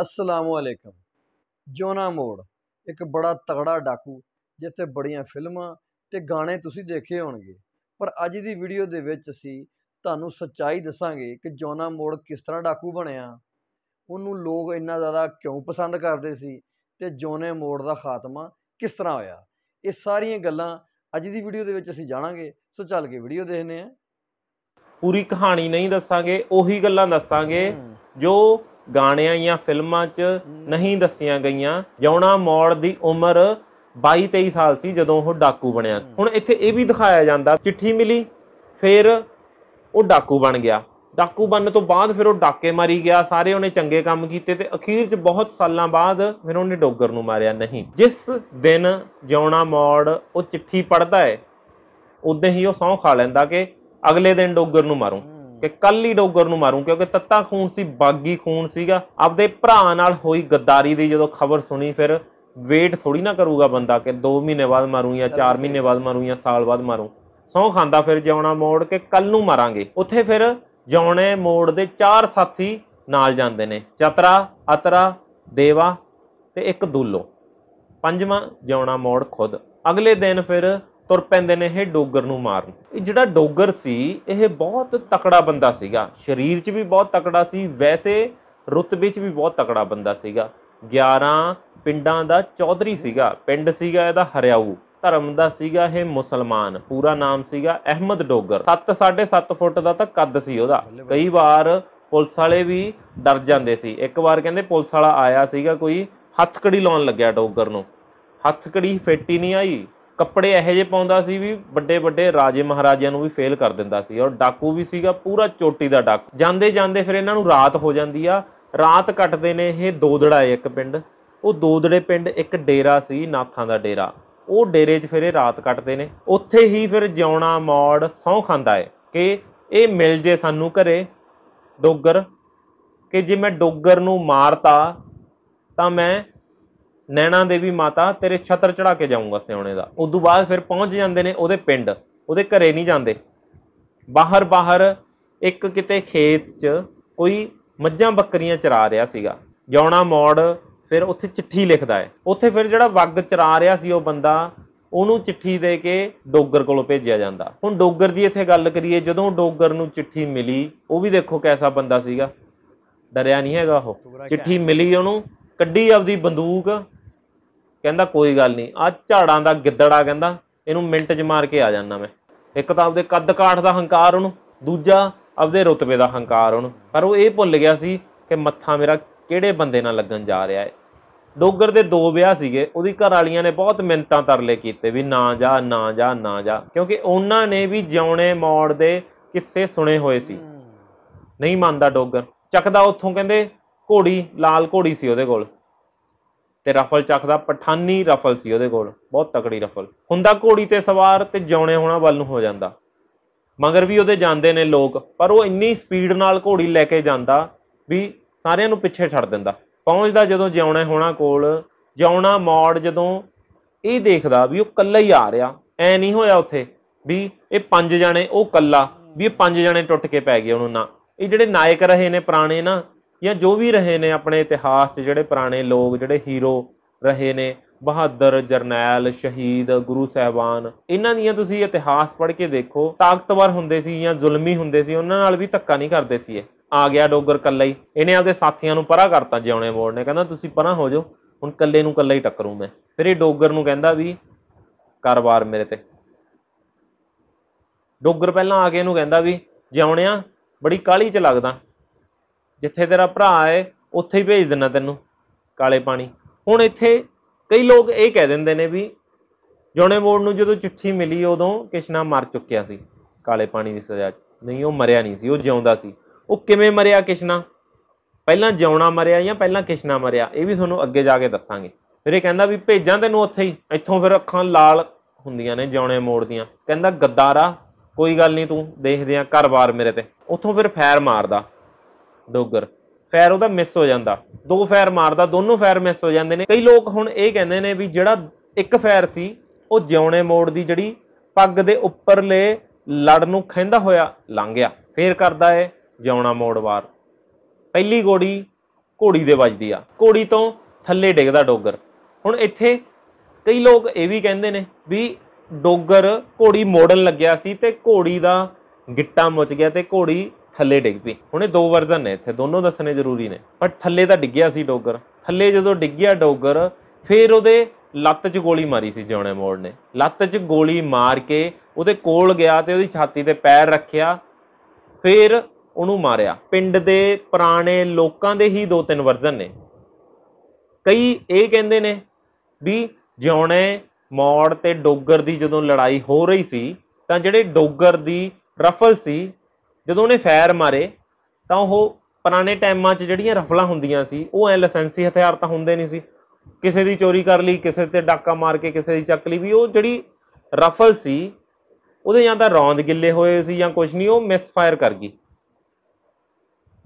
ਅਲੈਕਮ ਜੋਨਾ ਮੋੜ ਇੱਕ ਬੜਾ ਤਗੜਾ ਡਾਕੂ ਜਿੱਥੇ ਬੜੀਆਂ ਫਿਲਮਾਂ ਤੇ ਗਾਣੇ ਤੁਸੀਂ ਦੇਖੇ ਹੋਣਗੇ ਪਰ ਅੱਜ ਦੀ ਵੀਡੀਓ ਦੇ ਵਿੱਚ ਅਸੀਂ ਤੁਹਾਨੂੰ ਸੱਚਾਈ ਦੱਸਾਂਗੇ ਕਿ ਜੋਨਾ ਮੋੜ ਕਿਸ ਤਰ੍ਹਾਂ ਡਾਕੂ ਬਣਿਆ ਉਹਨੂੰ ਲੋਕ ਇੰਨਾ ਜ਼ਿਆਦਾ ਕਿਉਂ ਪਸੰਦ ਕਰਦੇ ਸੀ ਤੇ ਜੋਨੇ ਮੋੜ ਦਾ ਖਾਤਮਾ ਕਿਸ ਤਰ੍ਹਾਂ ਹੋਇਆ ਇਹ ਸਾਰੀਆਂ ਗੱਲਾਂ ਅੱਜ ਦੀ ਵੀਡੀਓ ਦੇ ਵਿੱਚ ਅਸੀਂ ਜਾਣਾਂਗੇ ਸੋ ਚੱਲ ਕੇ ਵੀਡੀਓ ਦੇਖਨੇ ਆ ਪੂਰੀ ਕਹਾਣੀ ਨਹੀਂ ਦੱਸਾਂਗੇ ਉਹੀ ਗੱਲਾਂ ਦੱਸਾਂਗੇ ਜੋ ਗਾਣਿਆਂ ਜਾਂ ਫਿਲਮਾਂ 'ਚ ਨਹੀਂ ਦੱਸੀਆਂ ਗਈਆਂ ਜੌਣਾ ਮੌੜ ਦੀ ਉਮਰ 22 23 ਸਾਲ ਸੀ ਜਦੋਂ ਉਹ ਡਾਕੂ ਬਣਿਆ ਹੁਣ ਇੱਥੇ ਇਹ ਵੀ ਦਿਖਾਇਆ ਜਾਂਦਾ ਚਿੱਠੀ ਮਿਲੀ ਫਿਰ ਉਹ ਡਾਕੂ ਬਣ ਗਿਆ ਡਾਕੂ ਬਣਨ ਤੋਂ ਬਾਅਦ ਫਿਰ ਉਹ ਡਾਕੇ ਮਾਰੀ ਗਿਆ ਸਾਰੇ ਉਹਨੇ ਚੰਗੇ ਕੰਮ ਕੀਤੇ ਤੇ ਅਖੀਰ 'ਚ ਬਹੁਤ ਸਾਲਾਂ ਬਾਅਦ ਫਿਰ ਉਹਨੇ ਡੋਗਰ ਨੂੰ ਮਾਰਿਆ ਨਹੀਂ ਜਿਸ ਦਿਨ ਜੌਣਾ ਮੌੜ ਉਹ ਚਿੱਠੀ ਪੜਦਾ ਹੈ ਉਦੋਂ ਹੀ ਉਹ ਸੌਂ ਖਾ ਲੈਂਦਾ ਕਿ ਅਗਲੇ ਦਿਨ ਡੋਗਰ ਨੂੰ ਮਾਰੂੰ ਕਿ ਕੱਲ ਹੀ ਡੋਗਰ ਨੂੰ ਮਾਰੂੰ ਕਿਉਂਕਿ ਤੱਤਾ ਖੂਨ ਸੀ ਬਾਗੀ ਖੂਨ ਸੀਗਾ ਆਪਦੇ ਭਰਾ ਨਾਲ ਹੋਈ ਗੱਦਾਰੀ ਦੀ ਜਦੋਂ ਖਬਰ ਸੁਣੀ ਫਿਰ ਵੇਟ ਥੋੜੀ ਨਾ ਕਰੂਗਾ ਬੰਦਾ ਕਿ 2 ਮਹੀਨੇ ਬਾਅਦ ਮਾਰੂੰ ਜਾਂ 4 ਮਹੀਨੇ ਬਾਅਦ ਮਾਰੂੰ ਜਾਂ ਸਾਲ ਬਾਅਦ ਮਾਰੂੰ ਸੌ ਖਾਂਦਾ ਫਿਰ ਜਿਉਣਾ ਮੋੜ ਕੇ ਕੱਲ ਨੂੰ ਮਾਰਾਂਗੇ ਉੱਥੇ ਫਿਰ ਜਿਉਣੇ ਮੋੜ ਦੇ ਚਾਰ ਸਾਥੀ ਨਾਲ ਜਾਂਦੇ ਨੇ ਚਤਰਾ ਅਤਰਾ ਦੇਵਾ ਤੇ ਇੱਕ ਦੂਲੋ ਪੰਜਵਾਂ ਜਿਉਣਾ ਮੋੜ ਖੁਦ ਅਗਲੇ ਦਿਨ ਫਿਰ ਤੁਰ ਪੈਂਦੇ ਨੇ ਇਹ ਡੋਗਰ ਨੂੰ ਮਾਰਨ ਇਹ ਜਿਹੜਾ ਡੋਗਰ ਸੀ ਇਹ ਬਹੁਤ ਤਕੜਾ ਬੰਦਾ ਸੀਗਾ ਸਰੀਰ 'ਚ ਵੀ ਬਹੁਤ ਤਕੜਾ ਸੀ ਵੈਸੇ ਰੁਤਬੇ 'ਚ ਵੀ ਬਹੁਤ ਤਕੜਾ ਬੰਦਾ ਸੀਗਾ 11 ਪਿੰਡਾਂ ਦਾ ਚੌਧਰੀ ਸੀਗਾ ਪਿੰਡ ਸੀਗਾ ਇਹਦਾ ਹਰਿਆਊ ਧਰਮ ਦਾ ਸੀਗਾ ਇਹ ਮੁਸਲਮਾਨ ਪੂਰਾ ਨਾਮ ਸੀਗਾ ਅਹਿਮਦ ਡੋਗਰ 7 7.5 ਫੁੱਟ ਦਾ ਤਾਂ ਕੱਦ ਸੀ ਉਹਦਾ ਕਈ ਵਾਰ ਪੁਲਿਸ ਵਾਲੇ ਵੀ ਡਰ ਜਾਂਦੇ ਸੀ ਇੱਕ ਵਾਰ ਕਹਿੰਦੇ ਪੁਲਿਸ ਵਾਲਾ ਆਇਆ ਸੀਗਾ ਕੋਈ ਹੱਥਕੜੀ ਲਾਉਣ ਲੱਗਿਆ ਡੋਗਰ ਨੂੰ ਹੱਥਕੜੀ ਫੇਟੀ ਨਹੀਂ ਆਈ ਕੱਪੜੇ ਇਹੋ ਜਿਹੇ ਪਾਉਂਦਾ ਸੀ ਵੀ ਵੱਡੇ ਵੱਡੇ ਰਾਜੇ ਮਹਾਰਾਜਿਆਂ ਨੂੰ ਵੀ ਫੇਲ ਕਰ ਦਿੰਦਾ ਸੀ ਔਰ ਡਾਕੂ ਵੀ ਸੀਗਾ ਪੂਰਾ ਚੋਟੀ ਦਾ ਡਾਕੂ ਜਾਂਦੇ ਜਾਂਦੇ ਫਿਰ ਇਹਨਾਂ ਨੂੰ ਰਾਤ ਹੋ ਜਾਂਦੀ ਆ ਰਾਤ ਕੱਟਦੇ ਨੇ ਇਹ ਦੋਦੜਾ ਇੱਕ ਪਿੰਡ ਉਹ ਦੋਦੜੇ ਪਿੰਡ ਇੱਕ ਡੇਰਾ ਸੀ ਨਾਥਾਂ ਦਾ ਡੇਰਾ ਉਹ ਡੇਰੇ 'ਚ ਫਿਰ ਇਹ ਰਾਤ ਕੱਟਦੇ ਨੇ ਉੱਥੇ ਹੀ ਫਿਰ ਜਿਉਣਾ ਮੌੜ ਸੌਂ ਖਾਂਦਾ ਏ ਕਿ ਇਹ ਮਿਲ ਜੇ ਸਾਨੂੰ ਘਰੇ ਡੋਗਰ ਕਿ ਜੇ ਮੈਂ ਡੋਗਰ ਨੂੰ ਮਾਰਤਾ ਤਾਂ ਮੈਂ ਨੈਣਾ ਦੇਵੀ ਮਾਤਾ ਤੇਰੇ ਛਤਰ ਚੜਾ ਕੇ ਜਾਊਂਗਾ ਸਿਉਣੇ ਦਾ ਉਸ ਤੋਂ ਬਾਅਦ ਫਿਰ ਪਹੁੰਚ ਜਾਂਦੇ ਨੇ ਉਹਦੇ ਪਿੰਡ ਉਹਦੇ ਘਰੇ ਨਹੀਂ ਜਾਂਦੇ ਬਾਹਰ ਬਾਹਰ ਇੱਕ ਕਿਤੇ ਖੇਤ 'ਚ ਕੋਈ ਮੱਝਾਂ ਬੱਕਰੀਆਂ ਚਰਾ ਰਿਹਾ ਸੀਗਾ ਜੌਣਾ ਮੋੜ ਫਿਰ ਉੱਥੇ ਚਿੱਠੀ ਲਿਖਦਾ ਹੈ ਉੱਥੇ ਫਿਰ ਜਿਹੜਾ ਵਗ ਚਰਾ ਰਿਹਾ ਸੀ ਉਹ ਬੰਦਾ ਉਹਨੂੰ ਚਿੱਠੀ ਦੇ ਕੇ ਡੋਗਰ ਕੋਲ ਭੇਜਿਆ ਜਾਂਦਾ ਹੁਣ ਡੋਗਰ ਦੀ ਇੱਥੇ ਗੱਲ ਕਰੀਏ ਜਦੋਂ ਡੋਗਰ ਨੂੰ ਚਿੱਠੀ ਮਿਲੀ ਉਹ ਵੀ ਦੇਖੋ ਕੈਸਾ ਬੰਦਾ ਸੀਗਾ ਡਰਿਆ ਨਹੀਂ ਹੈਗਾ ਉਹ ਚਿੱਠੀ ਮਿਲੀ ਉਹਨੂੰ ਕੱਢੀ ਆਪਦੀ ਬੰਦੂਕ ਕਹਿੰਦਾ ਕੋਈ ਗੱਲ ਨਹੀਂ ਆ ਝਾੜਾਂ ਦਾ ਗਿੱਦੜਾ ਕਹਿੰਦਾ ਇਹਨੂੰ ਮਿੰਟ 'ਚ ਮਾਰ ਕੇ ਆ ਜਾਣਾ ਮੈਂ ਇੱਕ ਤਾਂ ਆਪਦੇ ਕੱਦ ਕਾਠ ਦਾ ਹੰਕਾਰ ਉਹਨੂੰ ਦੂਜਾ ਆਪਦੇ ਰੁਤਬੇ ਦਾ ਹੰਕਾਰ ਉਹਨੂੰ ਪਰ ਉਹ ਇਹ ਭੁੱਲ ਗਿਆ ਸੀ ਕਿ ਮੱਥਾ ਮੇਰਾ ਕਿਹੜੇ ਬੰਦੇ ਨਾਲ ਲੱਗਣ ਜਾ ਰਿਹਾ ਹੈ ਡੋਗਰ ਦੇ ਦੋ ਵਿਆਹ ਸੀਗੇ ਉਹਦੀ ਘਰ ਵਾਲੀਆਂ ਨੇ ਬਹੁਤ ਮਿੰਤਾਂ ਤਰਲੇ ਕੀਤੇ ਵੀ ਨਾ ਜਾ ਨਾ ਜਾ ਨਾ ਜਾ ਕਿਉਂਕਿ ਉਹਨਾਂ ਨੇ ਵੀ ਜਿਉਣੇ ਮੌੜ ਦੇ ਕਿੱਸੇ ਸੁਣੇ ਹੋਏ ਸੀ ਨਹੀਂ ਮੰਨਦਾ ਡੋਗਰ ਚੱਕਦਾ ਉੱਥੋਂ ਕਹਿੰਦੇ ਘੋੜੀ ਲਾਲ ਘੋੜੀ ਸੀ ਉਹਦੇ ਕੋਲ ਤੇ ਰਫਲ ਚੱਕਦਾ ਪਠਾਨੀ ਰਫਲ ਸੀ ਉਹਦੇ ਕੋਲ ਬਹੁਤ ਤਕੜੀ ਰਫਲ ਹੁੰਦਾ ਘੋੜੀ ਤੇ ਸਵਾਰ ਤੇ ਜਿਉਣੇ ਹੋਣਾ ਵੱਲ ਨੂੰ ਹੋ ਜਾਂਦਾ ਮਗਰ ਵੀ ਉਹਦੇ ਜਾਂਦੇ ਨੇ ਲੋਕ ਪਰ ਉਹ ਇੰਨੀ ਸਪੀਡ ਨਾਲ ਘੋੜੀ ਲੈ ਕੇ ਜਾਂਦਾ ਵੀ ਸਾਰਿਆਂ ਨੂੰ ਪਿੱਛੇ ਛੱਡ ਦਿੰਦਾ ਪਹੁੰਚਦਾ ਜਦੋਂ ਜਿਉਣੇ ਹੋਣਾ ਕੋਲ ਜਿਉਣਾ ਮੌੜ ਜਦੋਂ ਇਹ ਦੇਖਦਾ ਵੀ ਉਹ ਕੱਲਾ ਹੀ ਆ ਰਿਹਾ ਐ ਨਹੀਂ ਹੋਇਆ ਉੱਥੇ ਵੀ ਇਹ ਪੰਜ ਜਣੇ ਉਹ ਕੱਲਾ ਵੀ ਇਹ ਪੰਜ ਜਣੇ ਟੁੱਟ ਕੇ ਪੈ ਗਏ ਉਹਨੂੰ ਨਾ ਇਹ ਜਿਹੜੇ ਨਾਇਕ ਰਹੇ ਨੇ ਪੁਰਾਣੇ ਨਾ ਜਾਂ ਜੋ ਵੀ ਰਹੇ ਨੇ ਆਪਣੇ ਇਤਿਹਾਸ 'ਚ ਜਿਹੜੇ ਪੁਰਾਣੇ ਲੋਕ ਜਿਹੜੇ ਹੀਰੋ ਰਹੇ ਨੇ ਬਹਾਦਰ ਜਰਨੈਲ ਸ਼ਹੀਦ ਗੁਰੂ ਸਹਿਬਾਨ ਇਹਨਾਂ ਦੀਆਂ ਤੁਸੀਂ ਇਤਿਹਾਸ ਪੜ੍ਹ ਕੇ ਦੇਖੋ ਤਾਕਤਵਰ ਹੁੰਦੇ ਸੀ ਜਾਂ ਜ਼ੁਲਮੀ ਹੁੰਦੇ ਸੀ ਉਹਨਾਂ ਨਾਲ ਵੀ ਧੱਕਾ ਨਹੀਂ ਕਰਦੇ ਸੀ ਇਹ ਆ ਗਿਆ ਡੋਗਰ ਕੱਲਾ ਹੀ ਇਹਨੇ ਆਪਦੇ ਸਾਥੀਆਂ ਨੂੰ ਪਰਾ ਕਰਤਾ ਜਿਉਣੇ ਮੋੜ ਨੇ ਕਹਿੰਦਾ ਤੁਸੀਂ ਪਰਾ ਹੋ ਜਾਓ ਹੁਣ ਕੱਲੇ ਨੂੰ ਕੱਲਾ ਹੀ ਟੱਕਰੂ ਮੈਂ ਫਿਰ ਇਹ ਡੋਗਰ ਨੂੰ ਕਹਿੰਦਾ ਵੀ ਕਾਰਵਾਰ ਮੇਰੇ ਤੇ ਡੋਗਰ ਪਹਿਲਾਂ ਆ ਕੇ ਇਹਨੂੰ ਕਹਿੰਦਾ ਵੀ ਜਿਉਣਿਆ ਬੜੀ ਕਾਲੀ ਚ ਲੱਗਦਾ ਜਿੱਥੇ ਤੇਰਾ ਭਰਾ ਹੈ ਉੱਥੇ ਹੀ ਭੇਜ ਦਿੰਦਾ ਤੈਨੂੰ ਕਾਲੇ ਪਾਣੀ ਹੁਣ ਇੱਥੇ ਕਈ ਲੋਕ ਇਹ ਕਹਿ ਦਿੰਦੇ ਨੇ ਵੀ ਜੋਨੇ ਮੋੜ ਨੂੰ ਜਦੋਂ ਚਿੱਠੀ ਮਿਲੀ ਉਦੋਂ ਕਿਸ਼ਨਾ ਮਰ ਚੁੱਕਿਆ ਸੀ ਕਾਲੇ ਪਾਣੀ ਦੀ ਸਜ਼ਾ 'ਚ ਨਹੀਂ ਉਹ ਮਰਿਆ ਨਹੀਂ ਸੀ ਉਹ ਜਿਉਂਦਾ ਸੀ ਉਹ ਕਿਵੇਂ ਮਰਿਆ ਕਿਸ਼ਨਾ ਪਹਿਲਾਂ ਜਿਉਣਾ ਮਰਿਆ ਜਾਂ ਪਹਿਲਾਂ ਕਿਸ਼ਨਾ ਮਰਿਆ ਇਹ ਵੀ ਤੁਹਾਨੂੰ ਅੱਗੇ ਜਾ ਕੇ ਦੱਸਾਂਗੇ ਫਿਰ ਇਹ ਕਹਿੰਦਾ ਵੀ ਭੇਜਾਂ ਤੈਨੂੰ ਉੱਥੇ ਹੀ ਇੱਥੋਂ ਫਿਰ ਅੱਖਾਂ ਲਾਲ ਹੁੰਦੀਆਂ ਨੇ ਜਿਉਣੇ ਮੋੜ ਦੀਆਂ ਕਹਿੰਦਾ ਗੱਦਾਰਾ ਕੋਈ ਗੱਲ ਨਹੀਂ ਤੂੰ ਦੇਖਦੇ ਆਂ ਘਰ-ਬਾਰ ਮੇਰੇ ਤੇ ਉੱਥੋਂ ਫਿਰ ਫੈਰ ਮਾਰਦਾ ਡੋਗਰ ਫੈਰ ਉਹਦਾ ਮਿਸ ਹੋ ਜਾਂਦਾ ਦੋ ਫੈਰ ਮਾਰਦਾ ਦੋਨੋਂ ਫੈਰ ਮਿਸ ਹੋ ਜਾਂਦੇ ਨੇ ਕਈ ਲੋਕ ਹੁਣ ਇਹ ਕਹਿੰਦੇ ਨੇ ਵੀ ਜਿਹੜਾ ਇੱਕ ਫੈਰ ਸੀ ਉਹ ਜਿਉਣੇ ਮੋੜ ਦੀ ਜਿਹੜੀ ਪੱਗ ਦੇ ਉੱਪਰਲੇ ਲੜ ਨੂੰ ਖੈਂਦਾ ਹੋਇਆ ਲੰਘ ਗਿਆ ਫੇਰ ਕਰਦਾ ਏ ਜਿਉਣਾ ਮੋੜ ਵਾਰ ਪਹਿਲੀ ਗੋੜੀ ਘੋੜੀ ਦੇ ਵੱਜਦੀ ਆ ਘੋੜੀ ਤੋਂ ਥੱਲੇ ਡਿੱਗਦਾ ਡੋਗਰ ਹੁਣ ਇੱਥੇ ਕਈ ਲੋਕ ਇਹ ਵੀ ਕਹਿੰਦੇ ਨੇ ਵੀ ਡੋਗਰ ਘੋੜੀ ਮੋੜਨ ਲੱਗਿਆ ਸੀ ਤੇ ਘੋੜੀ ਦਾ ਗਿੱਟਾ ਮੁੱਚ ਗਿਆ ਤੇ ਘੋੜੀ ਥੱਲੇ ਡਿੱਗ ਪਈ ਹੁਣੇ ਦੋ ਵਰਜ਼ਨ ਨੇ ਇੱਥੇ ਦੋਨੋਂ ਦੱਸਣੇ ਜ਼ਰੂਰੀ ਨੇ ਪਰ ਥੱਲੇ ਤਾਂ ਡਿੱਗਿਆ ਸੀ ਡੋਗਰ ਥੱਲੇ ਜਦੋਂ ਡਿੱਗਿਆ ਡੋਗਰ ਫਿਰ ਉਹਦੇ ਲੱਤ 'ਚ ਗੋਲੀ ਮਾਰੀ ਸੀ ਜਿਉਣੇ ਮੋੜ ਨੇ ਲੱਤ 'ਚ ਗੋਲੀ ਮਾਰ ਕੇ ਉਹਦੇ ਕੋਲ ਗਿਆ ਤੇ ਉਹਦੀ ਛਾਤੀ ਤੇ ਪੈਰ ਰੱਖਿਆ ਫਿਰ ਉਹਨੂੰ ਮਾਰਿਆ ਪਿੰਡ ਦੇ ਪੁਰਾਣੇ ਲੋਕਾਂ ਦੇ ਹੀ ਦੋ ਤਿੰਨ ਵਰਜ਼ਨ ਨੇ ਕਈ ਇਹ ਕਹਿੰਦੇ ਨੇ ਵੀ ਜਿਉਣੇ ਮੌੜ ਤੇ ਡੋਗਰ ਦੀ ਜਦੋਂ ਲੜਾਈ ਹੋ ਰਹੀ ਸੀ ਤਾਂ ਜਿਹੜੇ ਡੋਗਰ ਦੀ ਰਫਲ ਸੀ ਜਦੋਂ ਉਹਨੇ ਫਾਇਰ ਮਾਰੇ ਤਾਂ ਉਹ ਪੁਰਾਣੇ ਟਾਈਮਾਂ 'ਚ ਜਿਹੜੀਆਂ ਰਫਲਾਂ ਹੁੰਦੀਆਂ ਸੀ ਉਹ ਐ ਲਾਇਸੈਂਸੀ ਹਥਿਆਰ ਤਾਂ ਹੁੰਦੇ ਨਹੀਂ ਸੀ ਕਿਸੇ ਦੀ ਚੋਰੀ ਕਰ ਲਈ ਕਿਸੇ ਤੇ ਡਾਕਾ ਮਾਰ ਕੇ ਕਿਸੇ ਦੀ ਚੱਕ ਲਈ ਵੀ ਉਹ ਜਿਹੜੀ ਰਫਲ ਸੀ ਉਹਦੇ ਜਾਂ ਤਾਂ ਰੌਂਦ ਗਿੱਲੇ ਹੋਏ ਸੀ ਜਾਂ ਕੁਝ ਨਹੀਂ ਉਹ ਮਿਸ ਫਾਇਰ ਕਰ ਗਈ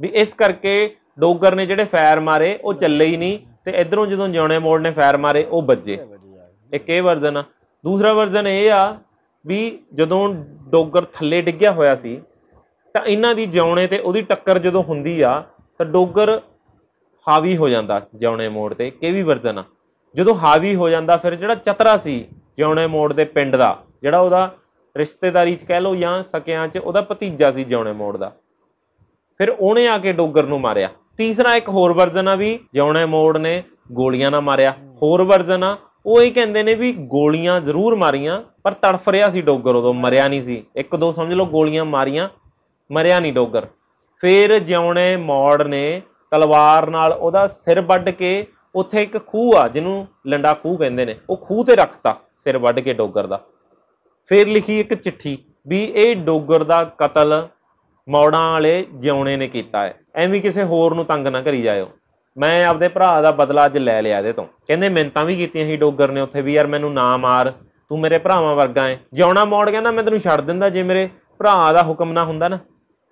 ਵੀ ਇਸ ਕਰਕੇ ਡੋਗਰ ਨੇ ਜਿਹੜੇ ਫਾਇਰ ਮਾਰੇ ਉਹ ਚੱਲੇ ਹੀ ਨਹੀਂ ਤੇ ਇਧਰੋਂ ਜਦੋਂ ਜਿਉਣੇ ਮੋੜ ਨੇ ਫਾਇਰ ਮਾਰੇ ਉਹ ਵੱਜੇ ਇੱਕ ਇਹ ਵਰਜ਼ਨ ਆ ਦੂਸਰਾ ਵਰਜ਼ਨ ਇਹ ਆ ਵੀ ਜਦੋਂ ਡੋਗਰ ਥੱਲੇ ਡਿੱਗਿਆ ਹੋਇਆ ਸੀ ਤਾਂ ਇਹਨਾਂ ਦੀ ਜਿਉਣੇ ਤੇ ਉਹਦੀ ਟੱਕਰ ਜਦੋਂ ਹੁੰਦੀ ਆ ਤਾਂ ਡੋਗਰ ਹਾਵੀ ਹੋ ਜਾਂਦਾ ਜਿਉਣੇ ਮੋੜ ਤੇ ਕੇਵੀ ਵਰਦਨ ਜਦੋਂ ਹਾਵੀ ਹੋ ਜਾਂਦਾ ਫਿਰ ਜਿਹੜਾ ਚਤਰਾ ਸੀ ਜਿਉਣੇ ਮੋੜ ਦੇ ਪਿੰਡ ਦਾ ਜਿਹੜਾ ਉਹਦਾ ਰਿਸ਼ਤੇਦਾਰੀ 'ਚ ਕਹਿ ਲੋ ਜਾਂ ਸਕਿਆਂ 'ਚ ਉਹਦਾ ਭਤੀਜਾ ਸੀ ਜਿਉਣੇ ਮੋੜ ਦਾ ਫਿਰ ਉਹਨੇ ਆ ਕੇ ਡੋਗਰ ਨੂੰ ਮਾਰਿਆ ਤੀਸਰਾ ਇੱਕ ਹੋਰ ਵਰਜਨ ਆ ਵੀ ਜਿਉਣੇ ਮੋੜ ਨੇ ਗੋਲੀਆਂ ਨਾਲ ਮਾਰਿਆ ਹੋਰ ਵਰਜਨ ਆ ਉਹ ਇਹ ਕਹਿੰਦੇ ਨੇ ਵੀ ਗੋਲੀਆਂ ਜ਼ਰੂਰ ਮਾਰੀਆਂ ਪਰ ਤੜਫ ਰਿਆ ਸੀ ਡੋਗਰ ਉਦੋਂ ਮਰਿਆ ਨਹੀਂ ਸੀ ਇੱਕ ਦੋ ਸਮਝ ਲਓ ਗੋਲੀਆਂ ਮਾਰੀਆਂ ਮਰਿਆ ਨਹੀਂ ਡੋਗਰ ਫੇਰ ਜਿਉਣੇ ਮੌੜ ਨੇ ਤਲਵਾਰ ਨਾਲ ਉਹਦਾ ਸਿਰ ਵੱਢ ਕੇ ਉੱਥੇ ਇੱਕ ਖੂਹ ਆ ਜਿਹਨੂੰ ਲੰਡਾ ਖੂਹ ਕਹਿੰਦੇ ਨੇ ਉਹ ਖੂਹ ਤੇ ਰੱਖਤਾ ਸਿਰ ਵੱਢ ਕੇ ਡੋਗਰ ਦਾ ਫੇਰ ਲਿਖੀ ਇੱਕ ਚਿੱਠੀ ਵੀ ਇਹ ਡੋਗਰ ਦਾ ਕਤਲ ਮੌੜਾਂ ਵਾਲੇ ਜਿਉਣੇ ਨੇ ਕੀਤਾ ਹੈ ਐਵੇਂ ਕਿਸੇ ਹੋਰ ਨੂੰ ਤੰਗ ਨਾ ਕਰੀ ਜਾਇਓ ਮੈਂ ਆਪਦੇ ਭਰਾ ਦਾ ਬਦਲਾ ਅੱਜ ਲੈ ਲਿਆ ਇਹਦੇ ਤੋਂ ਕਹਿੰਦੇ ਮਿੰਤਾਂ ਵੀ ਕੀਤੀਆਂ ਸੀ ਡੋਗਰ ਨੇ ਉੱਥੇ ਵੀ ਯਾਰ ਮੈਨੂੰ ਨਾ ਮਾਰ ਤੂੰ ਮੇਰੇ ਭਰਾਵਾਂ ਵਰਗਾ ਹੈ ਜਿਉਣਾ ਮੌੜ ਕਹਿੰਦਾ ਮੈਂ ਤੈਨੂੰ ਛੱਡ ਦਿੰਦਾ ਜੇ ਮੇਰੇ ਭਰਾ ਦਾ ਹੁਕਮ ਨਾ ਹੁੰਦਾ ਨਾ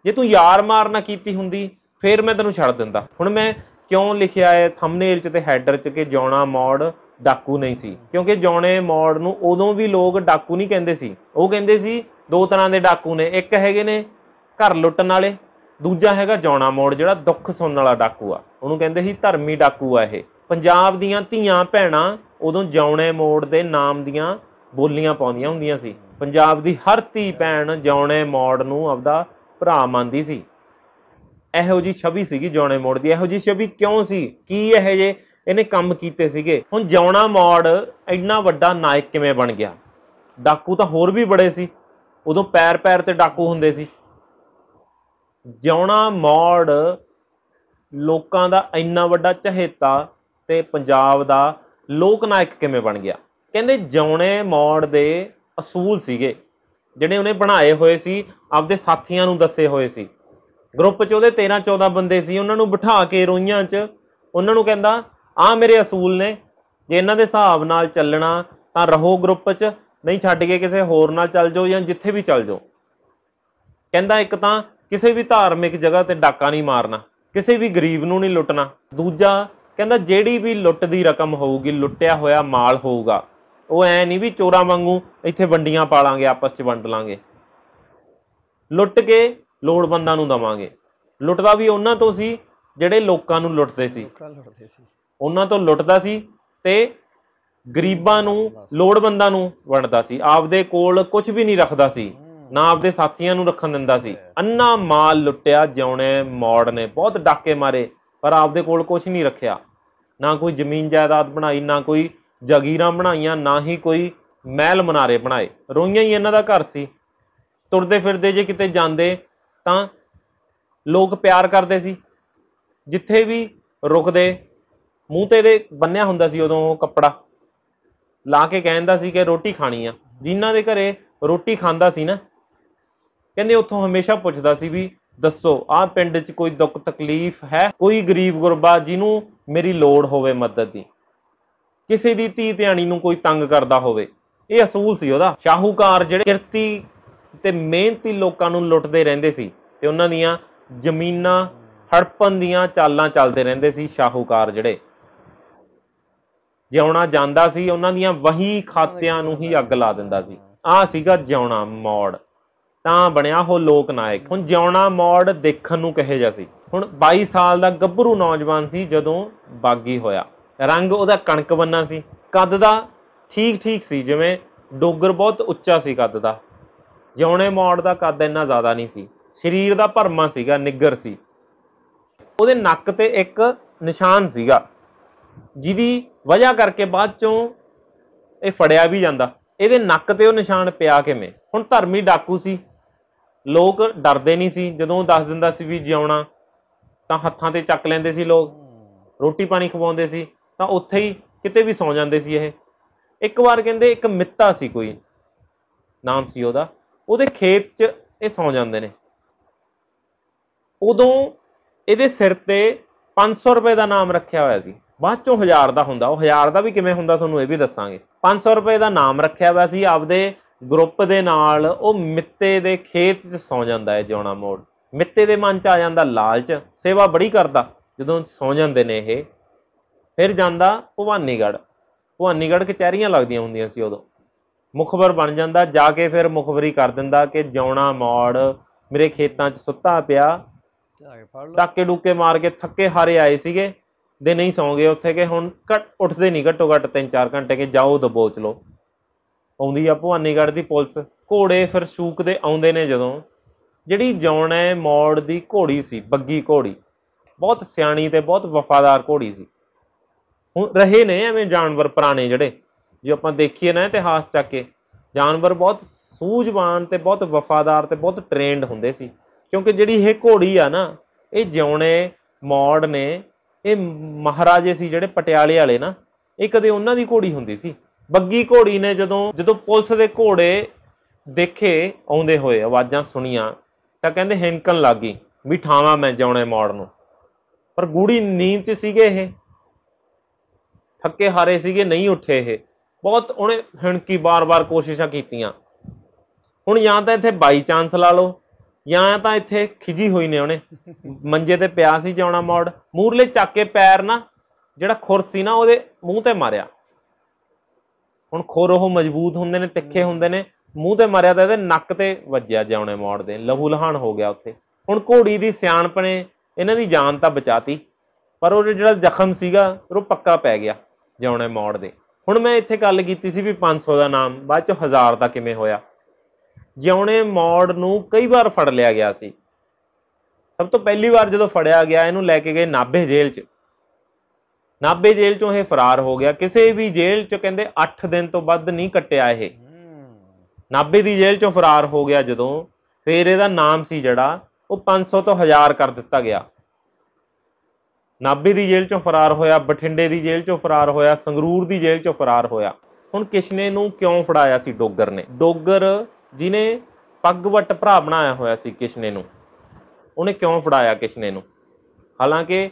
ਜੇ ਤੂੰ ਯਾਰ ਮਾਰ ਨਾ ਕੀਤੀ ਹੁੰਦੀ ਫੇਰ ਮੈਂ ਤੈਨੂੰ ਛੱਡ ਦਿੰਦਾ ਹੁਣ ਮੈਂ ਕਿਉਂ ਲਿਖਿਆ ਹੈ ਥੰਬਨੇਲ 'ਚ ਤੇ ਹੈਡਰ 'ਚ ਕਿ ਜੌਣਾ ਮੋੜ ਡਾਕੂ ਨਹੀਂ ਸੀ ਕਿਉਂਕਿ ਜੌਣੇ ਮੋੜ ਨੂੰ ਉਦੋਂ ਵੀ ਲੋਕ ਡਾਕੂ ਨਹੀਂ ਕਹਿੰਦੇ ਸੀ ਉਹ ਕਹਿੰਦੇ ਸੀ ਦੋ ਤਰ੍ਹਾਂ ਦੇ ਡਾਕੂ ਨੇ ਇੱਕ ਹੈਗੇ ਨੇ ਘਰ ਲੁੱਟਣ ਵਾਲੇ ਦੂਜਾ ਹੈਗਾ ਜੌਣਾ ਮੋੜ ਜਿਹੜਾ ਦੁੱਖ ਸੁਣਨ ਵਾਲਾ ਡਾਕੂ ਆ ਉਹਨੂੰ ਕਹਿੰਦੇ ਸੀ ਧਰਮੀ ਡਾਕੂ ਆ ਇਹ ਪੰਜਾਬ ਦੀਆਂ ਧੀਆਂ ਭੈਣਾਂ ਉਦੋਂ ਜੌਣੇ ਮੋੜ ਦੇ ਨਾਮ ਦੀਆਂ ਬੋਲੀਆਂ ਪਾਉਂਦੀਆਂ ਹੁੰਦੀਆਂ ਸੀ ਪੰਜਾਬ ਦੀ ਹਰ ਧੀ ਭੈਣ ਜੌਣੇ ਮੋੜ ਨੂੰ ਆਪਦਾ ਭਰਾ ਮੰਨਦੀ ਸੀ ਇਹੋ ਜੀ ਛਵੀ ਸੀਗੀ ਜੌਣੇ ਮੋੜ ਦੀ ਇਹੋ ਜੀ ਛਵੀ ਕਿਉਂ ਸੀ ਕੀ ਇਹ ਜੇ ਇਹਨੇ ਕੰਮ ਕੀਤੇ ਸੀਗੇ ਹੁਣ ਜੌਣਾ ਮੋੜ ਇੰਨਾ ਵੱਡਾ ਨਾਇਕ ਕਿਵੇਂ ਬਣ ਗਿਆ ਡਾਕੂ ਤਾਂ ਹੋਰ ਵੀ ਬੜੇ ਸੀ ਉਦੋਂ ਪੈਰ ਪੈਰ ਤੇ ਡਾਕੂ ਹੁੰਦੇ ਸੀ ਜੌਣਾ ਮੋੜ ਲੋਕਾਂ ਦਾ ਇੰਨਾ ਵੱਡਾ ਚਹੇਤਾ ਤੇ ਪੰਜਾਬ ਦਾ ਲੋਕ ਨਾਇਕ ਕਿਵੇਂ ਬਣ ਗਿਆ ਕਹਿੰਦੇ ਜੌਣੇ ਮੋੜ ਦੇ ਅਸੂਲ ਸੀਗੇ ਜਿਹੜੇ ਉਹਨੇ ਬਣਾਏ ਹੋਏ ਸੀ ਆਪਦੇ ਸਾਥੀਆਂ ਨੂੰ ਦੱਸੇ ਹੋਏ ਸੀ ਗਰੁੱਪ 'ਚ ਉਹਦੇ 13 14 ਬੰਦੇ ਸੀ ਉਹਨਾਂ ਨੂੰ ਬਿਠਾ ਕੇ ਰੋਈਆਂ 'ਚ ਉਹਨਾਂ ਨੂੰ ਕਹਿੰਦਾ ਆ ਮੇਰੇ ਅਸੂਲ ਨੇ ਜੇ ਇਹਨਾਂ ਦੇ ਹਿਸਾਬ ਨਾਲ ਚੱਲਣਾ ਤਾਂ ਰਹੋ ਗਰੁੱਪ 'ਚ ਨਹੀਂ ਛੱਡ ਕੇ ਕਿਸੇ ਹੋਰ ਨਾਲ ਚੱਲ ਜਾਓ ਜਾਂ ਜਿੱਥੇ ਵੀ ਚੱਲ ਜਾਓ ਕਹਿੰਦਾ ਇੱਕ ਤਾਂ ਕਿਸੇ ਵੀ ਧਾਰਮਿਕ ਜਗ੍ਹਾ ਤੇ ਡਾਕਾ ਨਹੀਂ ਮਾਰਨਾ ਕਿਸੇ ਵੀ ਗਰੀਬ ਨੂੰ ਨਹੀਂ ਲੁੱਟਣਾ ਦੂਜਾ ਕਹਿੰਦਾ ਜਿਹੜੀ ਵੀ ਲੁੱਟ ਦੀ ਰਕਮ ਹੋਊਗੀ ਲੁੱਟਿਆ ਹੋਇਆ ਮਾਲ ਹੋਊਗਾ ਉਹ ਐ ਨਹੀਂ ਵੀ ਚੋਰਾਂ ਵਾਂਗੂ ਇੱਥੇ ਵੰਡੀਆਂ ਪਾਲਾਂਗੇ ਆਪਸ 'ਚ ਵੰਡ ਲਾਂਗੇ ਲੁੱਟ ਕੇ ਲੋੜਵੰਦਾਂ ਨੂੰ ਦਵਾਂਗੇ ਲੁੱਟਦਾ ਵੀ ਉਹਨਾਂ ਤੋਂ ਸੀ ਜਿਹੜੇ ਲੋਕਾਂ ਨੂੰ ਲੁੱਟਦੇ ਸੀ ਉਹਨਾਂ ਤੋਂ ਲੁੱਟਦਾ ਸੀ ਤੇ ਗਰੀਬਾਂ ਨੂੰ ਲੋੜਵੰਦਾਂ ਨੂੰ ਵੰਡਦਾ ਸੀ ਆਪਦੇ ਕੋਲ ਕੁਝ ਵੀ ਨਹੀਂ ਰੱਖਦਾ ਸੀ ਨਾ ਆਪਦੇ ਸਾਥੀਆਂ ਨੂੰ ਰੱਖਣ ਦਿੰਦਾ ਸੀ ਅੰਨਾ ਮਾਲ ਲੁੱਟਿਆ ਜਿਉਣੇ ਮੌੜ ਨੇ ਬਹੁਤ ਡਾਕੇ ਮਾਰੇ ਪਰ ਆਪਦੇ ਕੋਲ ਕੁਝ ਨਹੀਂ ਰੱਖਿਆ ਨਾ ਕੋਈ ਜ਼ਮੀਨ ਜਾਇਦਾਦ ਬਣਾਈ ਨਾ ਕੋਈ ਜਾਗੀਰਾਂ ਬਣਾਈਆਂ ਨਾ ਹੀ ਕੋਈ ਮਹਿਲ ਮਨਾਰੇ ਬਣਾਏ ਰੋਈਆਂ ਹੀ ਇਹਨਾਂ ਦਾ ਘਰ ਸੀ ਤੁਰਦੇ ਫਿਰਦੇ ਜੇ ਕਿਤੇ ਜਾਂਦੇ ਤਾਂ ਲੋਕ ਪਿਆਰ ਕਰਦੇ ਸੀ ਜਿੱਥੇ ਵੀ ਰੁਕਦੇ ਮੂੰਹ ਤੇ ਦੇ ਬੰਨਿਆ ਹੁੰਦਾ ਸੀ ਉਦੋਂ ਉਹ ਕੱਪੜਾ ਲਾ ਕੇ ਕਹਿੰਦਾ ਸੀ ਕਿ ਰੋਟੀ ਖਾਣੀ ਆ ਜਿਨ੍ਹਾਂ ਦੇ ਘਰੇ ਰੋਟੀ ਖਾਂਦਾ ਸੀ ਨਾ ਕਹਿੰਦੇ ਉੱਥੋਂ ਹਮੇਸ਼ਾ ਪੁੱਛਦਾ ਸੀ ਵੀ ਦੱਸੋ ਆਹ ਪਿੰਡ 'ਚ ਕੋਈ ਦੁੱਖ ਤਕਲੀਫ ਹੈ ਕੋਈ ਗਰੀਬ ਗੁਰਬਾ ਜਿਹਨੂੰ ਮੇਰੀ ਲੋੜ ਹੋਵੇ ਮਦਦ ਦੀ ਕਿਸੇ ਦੀ ਧੀ ਧਿਆਣੀ ਨੂੰ ਕੋਈ ਤੰਗ ਕਰਦਾ ਹੋਵੇ ਇਹ ਅਸੂਲ ਸੀ ਉਹਦਾ ਸ਼ਾਹੂਕਾਰ ਜਿਹੜੇ ਕਿਰਤੀ ਤੇ ਮਿਹਨਤੀ ਲੋਕਾਂ ਨੂੰ ਲੁੱਟਦੇ ਰਹਿੰਦੇ ਸੀ ਤੇ ਉਹਨਾਂ ਦੀਆਂ ਜ਼ਮੀਨਾਂ ਹੜਪਣ ਦੀਆਂ ਚਾਲਾਂ ਚੱਲਦੇ ਰਹਿੰਦੇ ਸੀ ਸ਼ਾਹੂਕਾਰ ਜਿਹੜੇ ਜਿਉਣਾ ਜਾਂਦਾ ਸੀ ਉਹਨਾਂ ਦੀਆਂ ਵਹੀ ਖਾਤਿਆਂ ਨੂੰ ਹੀ ਅੱਗ ਲਾ ਦਿੰਦਾ ਸੀ ਆ ਸੀਗਾ ਜਿਉਣਾ ਮੋੜ ਤਾਂ ਬਣਿਆ ਉਹ ਲੋਕ ਨਾਇਕ ਹੁਣ ਜਿਉਣਾ ਮੋੜ ਦੇਖਣ ਨੂੰ ਕਹੇ ਜਾ ਸੀ ਹੁਣ 22 ਸਾਲ ਦਾ ਗੱਭਰੂ ਨੌਜਵਾਨ ਸੀ ਜਦੋਂ ਬਾਗੀ ਹੋਇਆ ਰੰਗ ਉਹਦਾ ਕਣਕ ਬੰਨਾ ਸੀ ਕੱਦ ਦਾ ਠੀਕ ਠੀਕ ਸੀ ਜਿਵੇਂ ਡੋਗਰ ਬਹੁਤ ਉੱਚਾ ਸੀ ਕੱਦ ਦਾ ਜਿਉਣੇ ਮੌੜ ਦਾ ਕੱਦ ਇੰਨਾ ਜ਼ਿਆਦਾ ਨਹੀਂ ਸੀ ਸਰੀਰ ਦਾ ਭਰਮਾ ਸੀਗਾ ਨਿੱਗਰ ਸੀ ਉਹਦੇ ਨੱਕ ਤੇ ਇੱਕ ਨਿਸ਼ਾਨ ਸੀਗਾ ਜਿਹਦੀ ਵਜ੍ਹਾ ਕਰਕੇ ਬਾਅਦ ਚੋਂ ਇਹ ਫੜਿਆ ਵੀ ਜਾਂਦਾ ਇਹਦੇ ਨੱਕ ਤੇ ਉਹ ਨਿਸ਼ਾਨ ਪਿਆ ਕਿਵੇਂ ਹੁਣ ਧਰਮੀ ਡਾਕੂ ਸੀ ਲੋਕ ਡਰਦੇ ਨਹੀਂ ਸੀ ਜਦੋਂ ਦੱਸ ਦਿੰਦਾ ਸੀ ਵੀ ਜਿਉਣਾ ਤਾਂ ਹੱਥਾਂ ਤੇ ਚੱਕ ਲੈਂਦੇ ਸੀ ਲੋਕ ਰੋਟੀ ਪਾਣੀ ਖਵਾਉਂਦੇ ਸੀ ਤਾਂ ਉੱਥੇ ਹੀ ਕਿਤੇ ਵੀ ਸੌ ਜਾਂਦੇ ਸੀ ਇਹ ਇੱਕ ਵਾਰ ਕਹਿੰਦੇ ਇੱਕ ਮਿੱਤਾ ਸੀ ਕੋਈ ਨਾਮ ਸੀ ਉਹਦਾ ਉਹਦੇ ਖੇਤ 'ਚ ਇਹ ਸੌ ਜਾਂਦੇ ਨੇ ਉਦੋਂ ਇਹਦੇ ਸਿਰ ਤੇ 500 ਰੁਪਏ ਦਾ ਨਾਮ ਰੱਖਿਆ ਹੋਇਆ ਸੀ ਬਾਅਦ ਚੋਂ 1000 ਦਾ ਹੁੰਦਾ ਉਹ 1000 ਦਾ ਵੀ ਕਿਵੇਂ ਹੁੰਦਾ ਤੁਹਾਨੂੰ ਇਹ ਵੀ ਦੱਸਾਂਗੇ 500 ਰੁਪਏ ਦਾ ਨਾਮ ਰੱਖਿਆ ਹੋਇਆ ਸੀ ਆਪਦੇ ਗਰੁੱਪ ਦੇ ਨਾਲ ਉਹ ਮਿੱਤੇ ਦੇ ਖੇਤ 'ਚ ਸੌ ਜਾਂਦਾ ਹੈ ਜਿਉਣਾ ਮੋੜ ਮਿੱਤੇ ਦੇ ਮਨ 'ਚ ਆ ਜਾਂਦਾ ਲਾਲਚ ਸੇਵਾ ਬੜੀ ਕਰਦਾ ਜਦੋਂ ਸੌ ਜਾਂਦੇ ਨੇ ਇਹ ਫਿਰ ਜਾਂਦਾ ਭਵਾਨੀਗੜ ਭਵਾਨੀਗੜ ਕਚਹਿਰੀਆਂ ਲੱਗਦੀਆਂ ਹੁੰਦੀਆਂ ਸੀ ਉਦੋਂ ਮੁਖਬਰ ਬਣ ਜਾਂਦਾ ਜਾ ਕੇ ਫਿਰ ਮੁਖਬਰੀ ਕਰ ਦਿੰਦਾ ਕਿ ਜੌਣਾ ਮੋੜ ਮੇਰੇ ਖੇਤਾਂ 'ਚ ਸੁੱਤਾ ਪਿਆ ਟਾਕੇ ਡੂਕੇ ਮਾਰ ਕੇ ਥੱਕੇ ਹਾਰੇ ਆਏ ਸੀਗੇ ਦੇ ਨਹੀਂ ਸੌਂਗੇ ਉੱਥੇ ਕਿ ਹੁਣ ਘਟ ਉੱਠਦੇ ਨਹੀਂ ਘਟੋ ਘਟ 3-4 ਘੰਟੇ ਕੇ ਜਾਓ ਦਬੋਚ ਲੋ ਆਉਂਦੀ ਆ ਭਵਾਨੀਗੜ ਦੀ ਪੁਲਿਸ ਘੋੜੇ ਫਿਰ ਸੂਕ ਦੇ ਆਉਂਦੇ ਨੇ ਜਦੋਂ ਜਿਹੜੀ ਜੌਣਾ ਮੋੜ ਦੀ ਘੋੜੀ ਸੀ ਬੱਗੀ ਘੋੜੀ ਬਹੁਤ ਸਿਆਣੀ ਤੇ ਬਹੁਤ ਵਫਾਦਾਰ ਘੋੜੀ ਸੀ ਹੁਣ ਰਹੇ ਨੇ ਐਵੇਂ ਜਾਨਵਰ ਪੁਰਾਣੇ ਜਿਹੜੇ ਜੇ ਆਪਾਂ ਦੇਖੀਏ ਨਾ ਇਤਿਹਾਸ ਚੱਕ ਕੇ ਜਾਨਵਰ ਬਹੁਤ ਸੂਝਵਾਨ ਤੇ ਬਹੁਤ ਵਫਾਦਾਰ ਤੇ ਬਹੁਤ ਟ੍ਰੇਨਡ ਹੁੰਦੇ ਸੀ ਕਿਉਂਕਿ ਜਿਹੜੀ ਇਹ ਘੋੜੀ ਆ ਨਾ ਇਹ ਜਿਉਣੇ ਮੌੜ ਨੇ ਇਹ ਮਹਾਰਾਜੇ ਸੀ ਜਿਹੜੇ ਪਟਿਆਲੇ ਵਾਲੇ ਨਾ ਇਹ ਕਦੇ ਉਹਨਾਂ ਦੀ ਘੋੜੀ ਹੁੰਦੀ ਸੀ ਬੱਗੀ ਘੋੜੀ ਨੇ ਜਦੋਂ ਜਦੋਂ ਪੁਲਿਸ ਦੇ ਘੋੜੇ ਦੇਖੇ ਆਉਂਦੇ ਹੋਏ ਆਵਾਜ਼ਾਂ ਸੁਣੀਆਂ ਤਾਂ ਕਹਿੰਦੇ ਹਿੰਕਣ ਲੱਗੀ ਵੀ ਠਾਵਾਂ ਮੈਂ ਜਾਉਣੇ ਮੌੜ ਨੂੰ ਪਰ ਗੂੜੀ ਨੀਂਦ 'ਚ ਸੀਗੇ ਇਹ ਥੱਕੇ ਹਾਰੇ ਸੀਗੇ ਨਹੀਂ ਉੱਠੇ ਇਹ ਬਹੁਤ ਉਹਨੇ ਹਣਕੀ ਬਾਰ-ਬਾਰ ਕੋਸ਼ਿਸ਼ਾਂ ਕੀਤੀਆਂ ਹੁਣ ਜਾਂ ਤਾਂ ਇੱਥੇ ਬਾਈ ਚਾਂਸ ਲਾ ਲਓ ਜਾਂ ਤਾਂ ਇੱਥੇ ਖਿਜੀ ਹੋਈ ਨੇ ਉਹਨੇ ਮੰਜੇ ਤੇ ਪਿਆ ਸੀ ਜਾਉਣਾ ਮੋੜ ਮੂਰਲੇ ਚੱਕ ਕੇ ਪੈਰ ਨਾ ਜਿਹੜਾ ਖੁਰ ਸੀ ਨਾ ਉਹਦੇ ਮੂੰਹ ਤੇ ਮਾਰਿਆ ਹੁਣ ਖੁਰ ਉਹ ਮਜ਼ਬੂਤ ਹੁੰਦੇ ਨੇ ਤਿੱਖੇ ਹੁੰਦੇ ਨੇ ਮੂੰਹ ਤੇ ਮਾਰਿਆ ਤਾਂ ਇਹਦੇ ਨੱਕ ਤੇ ਵੱਜਿਆ ਜਾਉਣੇ ਮੋੜ ਦੇ ਲਹੂ ਲਹਾਨ ਹੋ ਗਿਆ ਉੱਥੇ ਹੁਣ ਘੋੜੀ ਦੀ ਸਿਆਣਪ ਨੇ ਇਹਨਾਂ ਦੀ ਜਾਨ ਤਾਂ ਬਚਾਤੀ ਪਰ ਉਹ ਜਿਹੜਾ ਜ਼ਖਮ ਸੀਗਾ ਉਹ ਪੱਕਾ ਪੈ ਗਿਆ ਜਿਉਣੇ ਮੋੜ ਦੇ ਹੁਣ ਮੈਂ ਇੱਥੇ ਗੱਲ ਕੀਤੀ ਸੀ ਵੀ 500 ਦਾ ਨਾਮ ਬਾਅਦ ਚ 1000 ਦਾ ਕਿਵੇਂ ਹੋਇਆ ਜਿਉਣੇ ਮੋੜ ਨੂੰ ਕਈ ਵਾਰ ਫੜ ਲਿਆ ਗਿਆ ਸੀ ਸਭ ਤੋਂ ਪਹਿਲੀ ਵਾਰ ਜਦੋਂ ਫੜਿਆ ਗਿਆ ਇਹਨੂੰ ਲੈ ਕੇ ਗਏ ਨਾਭੇ ਜੇਲ੍ਹ 'ਚ ਨਾਭੇ ਜੇਲ੍ਹ 'ਚੋਂ ਇਹ ਫਰਾਰ ਹੋ ਗਿਆ ਕਿਸੇ ਵੀ ਜੇਲ੍ਹ 'ਚ ਕਹਿੰਦੇ 8 ਦਿਨ ਤੋਂ ਵੱਧ ਨਹੀਂ ਕੱਟਿਆ ਇਹ ਨਾਭੇ ਦੀ ਜੇਲ੍ਹ 'ਚੋਂ ਫਰਾਰ ਹੋ ਗਿਆ ਜਦੋਂ ਫਿਰ ਇਹਦਾ ਨਾਮ ਸੀ ਜਿਹੜਾ ਉਹ 500 ਤੋਂ 1000 ਕਰ ਦਿੱਤਾ ਗਿਆ ਨਾਬੇ ਦੀ ਜੇਲ੍ਹ ਚੋਂ ਫਰਾਰ ਹੋਇਆ ਬਠਿੰਡੇ ਦੀ ਜੇਲ੍ਹ ਚੋਂ ਫਰਾਰ ਹੋਇਆ ਸੰਗਰੂਰ ਦੀ ਜੇਲ੍ਹ ਚੋਂ ਫਰਾਰ ਹੋਇਆ ਹੁਣ ਕਿਸ਼ਨੇ ਨੂੰ ਕਿਉਂ ਫੜਾਇਆ ਸੀ ਡੋਗਰ ਨੇ ਡੋਗਰ ਜਿਨੇ ਪੱਗਵਟ ਭਰਾ ਬਣਾਇਆ ਹੋਇਆ ਸੀ ਕਿਸ਼ਨੇ ਨੂੰ ਉਹਨੇ ਕਿਉਂ ਫੜਾਇਆ ਕਿਸ਼ਨੇ ਨੂੰ ਹਾਲਾਂਕਿ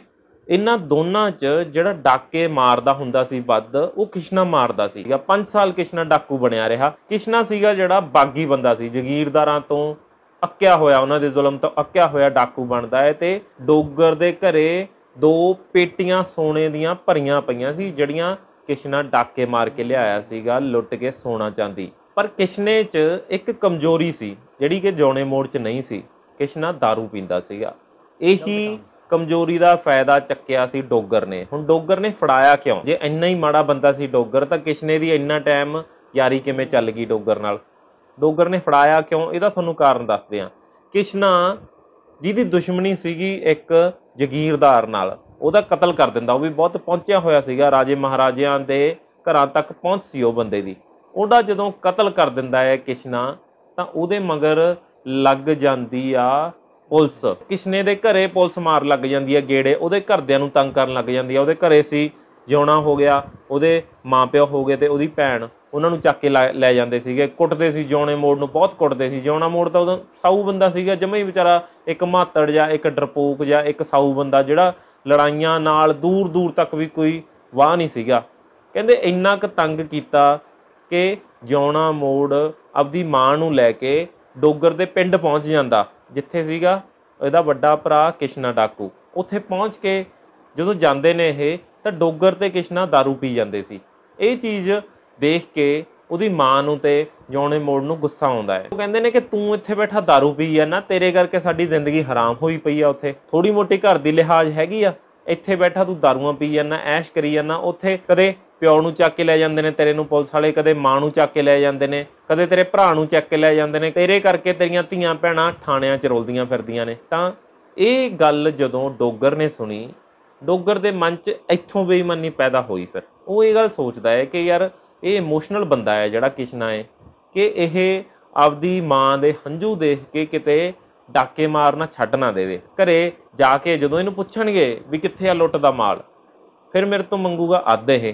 ਇਹਨਾਂ ਦੋਨਾਂ 'ਚ ਜਿਹੜਾ ਡਾਕੇ ਮਾਰਦਾ ਹੁੰਦਾ ਸੀ ਵੱਧ ਉਹ ਕਿਸ਼ਨਾ ਮਾਰਦਾ ਸੀ 5 ਸਾਲ ਕਿਸ਼ਨਾ ਡਾਕੂ ਬਣਿਆ ਰਿਹਾ ਕਿਸ਼ਨਾ ਸੀਗਾ ਜਿਹੜਾ ਬਾਗੀ ਬੰਦਾ ਸੀ ਜ਼ਗੀਰਦਾਰਾਂ ਤੋਂ ਅੱਕਿਆ ਹੋਇਆ ਉਹਨਾਂ ਦੇ ਜ਼ੁਲਮ ਤੋਂ ਅੱਕਿਆ ਹੋਇਆ ਡਾਕੂ ਬਣਦਾ ਹੈ ਤੇ ਡੋਗਰ ਦੇ ਘਰੇ ਦੋ ਪੇਟੀਆਂ ਸੋਨੇ ਦੀਆਂ ਭਰੀਆਂ ਪਈਆਂ ਸੀ ਜਿਹੜੀਆਂ ਕਿਸ਼ਨਾ ਡਾਕੇ ਮਾਰ ਕੇ ਲਿਆਇਆ ਸੀਗਾ ਲੁੱਟ ਕੇ ਸੋਨਾ ਚਾਂਦੀ ਪਰ ਕਿਸ਼ਨੇ 'ਚ ਇੱਕ ਕਮਜ਼ੋਰੀ ਸੀ ਜਿਹੜੀ ਕਿ ਜੌਣੇ ਮੋੜ 'ਚ ਨਹੀਂ ਸੀ ਕਿਸ਼ਨਾ दारू ਪੀਂਦਾ ਸੀਗਾ ਇਹੀ ਕਮਜ਼ੋਰੀ ਦਾ ਫਾਇਦਾ ਚੱਕਿਆ ਸੀ ਡੋਗਰ ਨੇ ਹੁਣ ਡੋਗਰ ਨੇ ਫੜਾਇਆ ਕਿਉਂ ਜੇ ਇੰਨਾ ਹੀ ਮਾੜਾ ਬੰਦਾ ਸੀ ਡੋਗਰ ਤਾਂ ਕਿਸ਼ਨੇ ਦੀ ਇੰਨਾ ਟਾਈਮ ਯਾਰੀ ਕਿਵੇਂ ਚੱਲ ਗਈ ਡੋਗਰ ਨਾਲ ਡੋਗਰ ਨੇ ਫੜਾਇਆ ਕਿਉਂ ਇਹਦਾ ਤੁਹਾਨੂੰ ਕਾਰਨ ਦੱਸਦੇ ਆ ਕਿਸ਼ਨਾ ਜਿਹਦੀ ਦੁਸ਼ਮਣੀ ਸੀਗੀ ਇੱਕ ਜਗੀਰਦਾਰ ਨਾਲ ਉਹਦਾ ਕਤਲ ਕਰ ਦਿੰਦਾ ਉਹ ਵੀ ਬਹੁਤ ਪਹੁੰਚਿਆ ਹੋਇਆ ਸੀਗਾ ਰਾਜੇ ਮਹਾਰਾਜਿਆਂ ਦੇ ਘਰਾਂ ਤੱਕ ਪਹੁੰਚ ਸੀ ਉਹ ਬੰਦੇ ਦੀ ਉਹਦਾ ਜਦੋਂ ਕਤਲ ਕਰ ਦਿੰਦਾ ਹੈ ਕਿਸ਼ਨਾ ਤਾਂ ਉਹਦੇ ਮਗਰ ਲੱਗ ਜਾਂਦੀ ਆ ਪੁਲਿਸ ਕਿਸ਼ਨੇ ਦੇ ਘਰੇ ਪੁਲਿਸ ਮਾਰ ਲੱਗ ਜਾਂਦੀ ਹੈ ਗੇੜੇ ਉਹਦੇ ਘਰਦਿਆਂ ਨੂੰ ਤੰਗ ਕਰਨ ਲੱਗ ਜਾਂਦੀ ਹੈ ਉਹਦੇ ਘਰੇ ਸੀ ਜਿਉਣਾ ਹੋ ਗਿਆ ਉਹਦੇ ਮਾਪਿਓ ਹੋ ਗਏ ਤੇ ਉਹਦੀ ਭੈਣ ਉਹਨਾਂ ਨੂੰ ਚੱਕ ਕੇ ਲੈ ਜਾਂਦੇ ਸੀਗੇ ਕੁੱਟਦੇ ਸੀ ਜੋਣੇ ਮੋੜ ਨੂੰ ਬਹੁਤ ਕੁੱਟਦੇ ਸੀ ਜੋਣਾ ਮੋੜ ਤਾਂ ਉਦੋਂ ਸਾਊ ਬੰਦਾ ਸੀਗਾ ਜਮੇ ਹੀ ਵਿਚਾਰਾ ਇੱਕ ਮਾਤੜ ਜਾਂ ਇੱਕ ਡਰਪੋਕ ਜਾਂ ਇੱਕ ਸਾਊ ਬੰਦਾ ਜਿਹੜਾ ਲੜਾਈਆਂ ਨਾਲ ਦੂਰ ਦੂਰ ਤੱਕ ਵੀ ਕੋਈ ਵਾਹ ਨਹੀਂ ਸੀਗਾ ਕਹਿੰਦੇ ਇੰਨਾ ਕੁ ਤੰਗ ਕੀਤਾ ਕਿ ਜੋਣਾ ਮੋੜ ਆਪਦੀ ਮਾਂ ਨੂੰ ਲੈ ਕੇ ਡੋਗਰ ਦੇ ਪਿੰਡ ਪਹੁੰਚ ਜਾਂਦਾ ਜਿੱਥੇ ਸੀਗਾ ਇਹਦਾ ਵੱਡਾ ਭਰਾ ਕਿਸ਼ਨਾ ਡਾਕੂ ਉੱਥੇ ਪਹੁੰਚ ਕੇ ਜਦੋਂ ਜਾਂਦੇ ਨੇ ਇਹ ਤਾਂ ਡੋਗਰ ਤੇ ਕਿਸ਼ਨਾ दारू ਪੀ ਜਾਂਦੇ ਸੀ ਇਹ ਚੀਜ਼ ਦੇਖ ਕੇ ਉਹਦੀ ਮਾਂ ਨੂੰ ਤੇ ਜੌਣੇ ਮੋੜ ਨੂੰ ਗੁੱਸਾ ਆਉਂਦਾ ਹੈ ਉਹ ਕਹਿੰਦੇ ਨੇ ਕਿ ਤੂੰ ਇੱਥੇ ਬੈਠਾ दारू ਪੀ ਜਾਂ ਨਾ ਤੇਰੇ ਕਰਕੇ ਸਾਡੀ ਜ਼ਿੰਦਗੀ ਹਰਾਮ ਹੋਈ ਪਈ ਆ ਉੱਥੇ ਥੋੜੀ ਮੋਟੀ ਘਰ ਦੀ ਲਿਹਾਜ਼ ਹੈਗੀ ਆ ਇੱਥੇ ਬੈਠਾ ਤੂੰ दारूਆਂ ਪੀ ਜਾਂਦਾ ਐਸ਼ ਕਰੀ ਜਾਂਦਾ ਉੱਥੇ ਕਦੇ ਪਿਓ ਨੂੰ ਚੱਕ ਕੇ ਲੈ ਜਾਂਦੇ ਨੇ ਤੇਰੇ ਨੂੰ ਪੁਲਿਸ ਵਾਲੇ ਕਦੇ ਮਾਂ ਨੂੰ ਚੱਕ ਕੇ ਲੈ ਜਾਂਦੇ ਨੇ ਕਦੇ ਤੇਰੇ ਭਰਾ ਨੂੰ ਚੱਕ ਕੇ ਲੈ ਜਾਂਦੇ ਨੇ ਤੇਰੇ ਕਰਕੇ ਤੇਰੀਆਂ ਧੀਆਂ ਭੈਣਾਂ ਥਾਣਿਆਂ 'ਚ ਰੋਲਦੀਆਂ ਫਿਰਦੀਆਂ ਨੇ ਤਾਂ ਇਹ ਗੱਲ ਜਦੋਂ ਡੋਗਰ ਨੇ ਸੁਣੀ ਡੋਗਰ ਦੇ ਮਨ 'ਚ ਇੱਥੋਂ ਬੇਈਮਾਨੀ ਪੈਦਾ ਹੋਈ ਫਿਰ ਉਹ ਇਹ ਗੱਲ ਸੋਚਦਾ ਹੈ ਕਿ ਯਾਰ ਇਹ ਇਮੋਸ਼ਨਲ ਬੰਦਾ ਹੈ ਜਿਹੜਾ ਕਿਸ਼ਨਾ ਹੈ ਕਿ ਇਹ ਆਪਦੀ ਮਾਂ ਦੇ ਹੰਝੂ ਦੇਖ ਕੇ ਕਿਤੇ ਡਾਕੇ ਮਾਰਨਾ ਛੱਡ ਨਾ ਦੇਵੇ ਘਰੇ ਜਾ ਕੇ ਜਦੋਂ ਇਹਨੂੰ ਪੁੱਛਣਗੇ ਵੀ ਕਿੱਥੇ ਆ ਲੁੱਟ ਦਾ ਮਾਲ ਫਿਰ ਮੇਰੇ ਤੋਂ ਮੰਗੂਗਾ ਅੱਧ ਇਹ